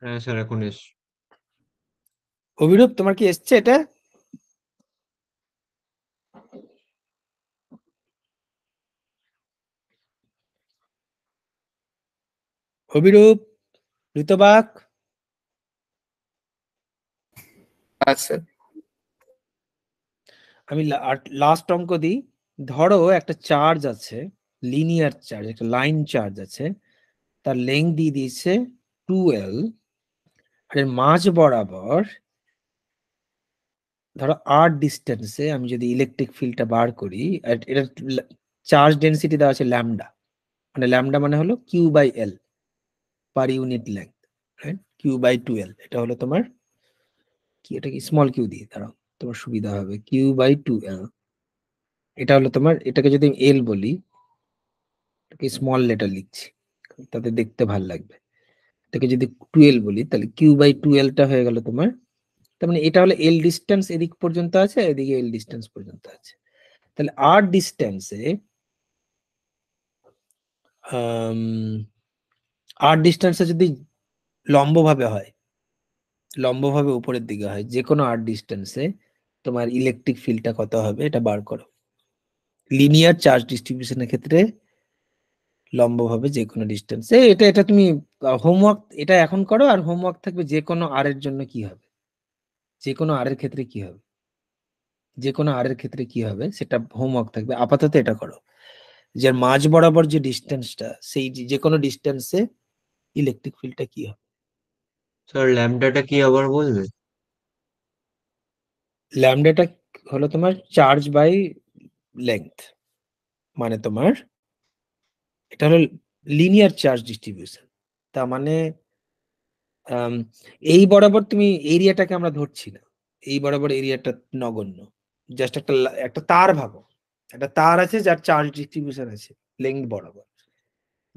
হ্যাঁ স্যার এখন এস অভিরূপ তোমার কি এসছে এটা অভিরূপ ঋতবাক আচ্ছা আমি লাস্ট অঙ্ক দিই ধরো একটা চার্জ আছে লিনিয়ার চার্জ একটা লাইন চার্জ আছে তার লেংথ দিয়ে দিয়েছে টু এল আর এর মাঝ বরাবর ধরো আর ডিস্টেন্সে আমি যদি ইলেকট্রিক ফিল্ডটা বার করি এটা চার্জ ডেন্সিটি দেওয়া আছে ল্যামডা মানে ল্যামডা মানে হলো q by l per unit length q by two l এটা হলো তোমার কি এটা কি স্মল কিউ দিয়ে দাঁড়াও তোমার সুবিধা হবে কিউ বাই টু এল এটা হলো তোমার এটাকে যদি আমি এল বলি স্মল লেটার লিখছি তাতে দেখতে ভাল লাগবে এটাকে যদি টুয়েলভ বলি তাহলে কিউ বাই টুয়েলভটা হয়ে গেল তোমার তার মানে এটা হলো এল ডিস্টেন্স এদিক পর্যন্ত আছে এদিকে এল ডিস্টেন্স পর্যন্ত আছে তাহলে আর ডিস্টেন্সে আর ডিস্টেন্সে যদি লম্বভাবে হয় লম্বভাবে উপরের দিকে হয় যে কোনো আর ডিস্টেন্সে তোমার ইলেকট্রিক ফিল্ডটা কত হবে এটা বার করো লিনিয়ার চার্জ ডিস্ট্রিবিউশনের ক্ষেত্রে লম্বভাবে যে কোনো ডিস্টেন্সে এটা এটা তুমি হোমওয়ার্ক এটা এখন করো আর হোমওয়ার্ক থাকবে যে কোনো আর এর জন্য কি হবে যে কোনো আর এর ক্ষেত্রে কি হবে যে কোনো আর এর ক্ষেত্রে কি হবে সেটা হোমওয়ার্ক থাকবে আপাতত এটা করো যে মাঝ বরাবর যে ডিস্টেন্সটা সেই যে কোনো ডিস্টেন্সে ইলেকট্রিক ফিল্ডটা কি হবে স্যার ল্যামডাটা কি আবার বলবে ল্যামডাটা হলো তোমার চার্জ বাই লেংথ মানে তোমার এটা হলো লিনিয়ার চার্জ ডিস্ট্রিবিউশন তার মানে এই বরাবর তুমি এরিয়াটাকে আমরা ধরছি না এই বরাবর এরিয়াটা নগণ্য জাস্ট একটা একটা তার ভাবো একটা তার আছে যার চার্জ ডিস্ট্রিবিউশন আছে লেংথ বরাবর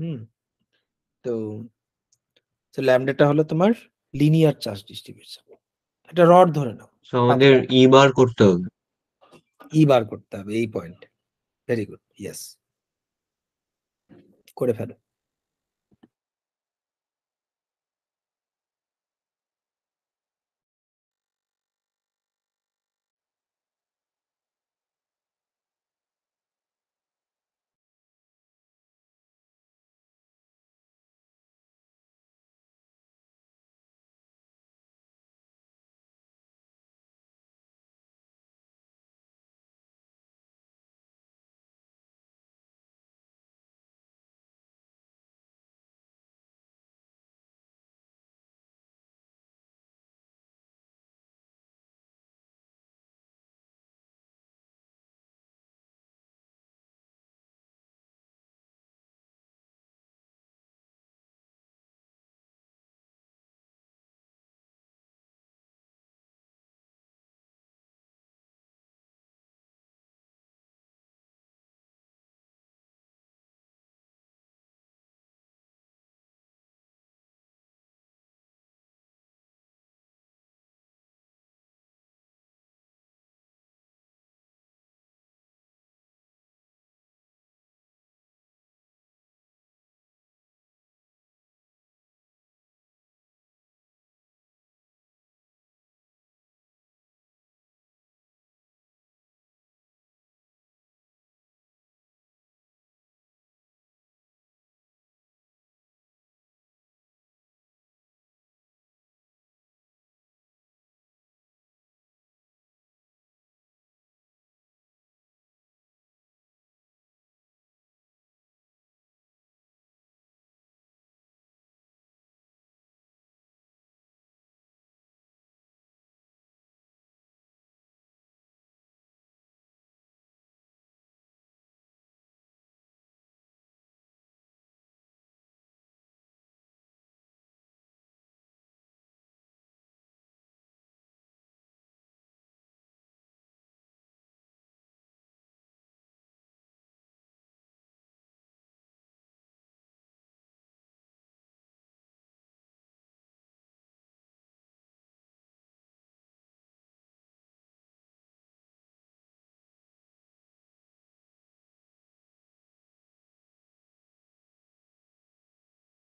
হুম তো তো ল্যামডাটা হলো তোমার লিনিয়ার চার্জ ডিস্ট্রিবিউশন এটা রড ধরে নাও সো আমাদের ই বার e করতে হবে ই e বার করতে হবে এই পয়েন্ট ভেরি গুড ইয়েস করে ফেলো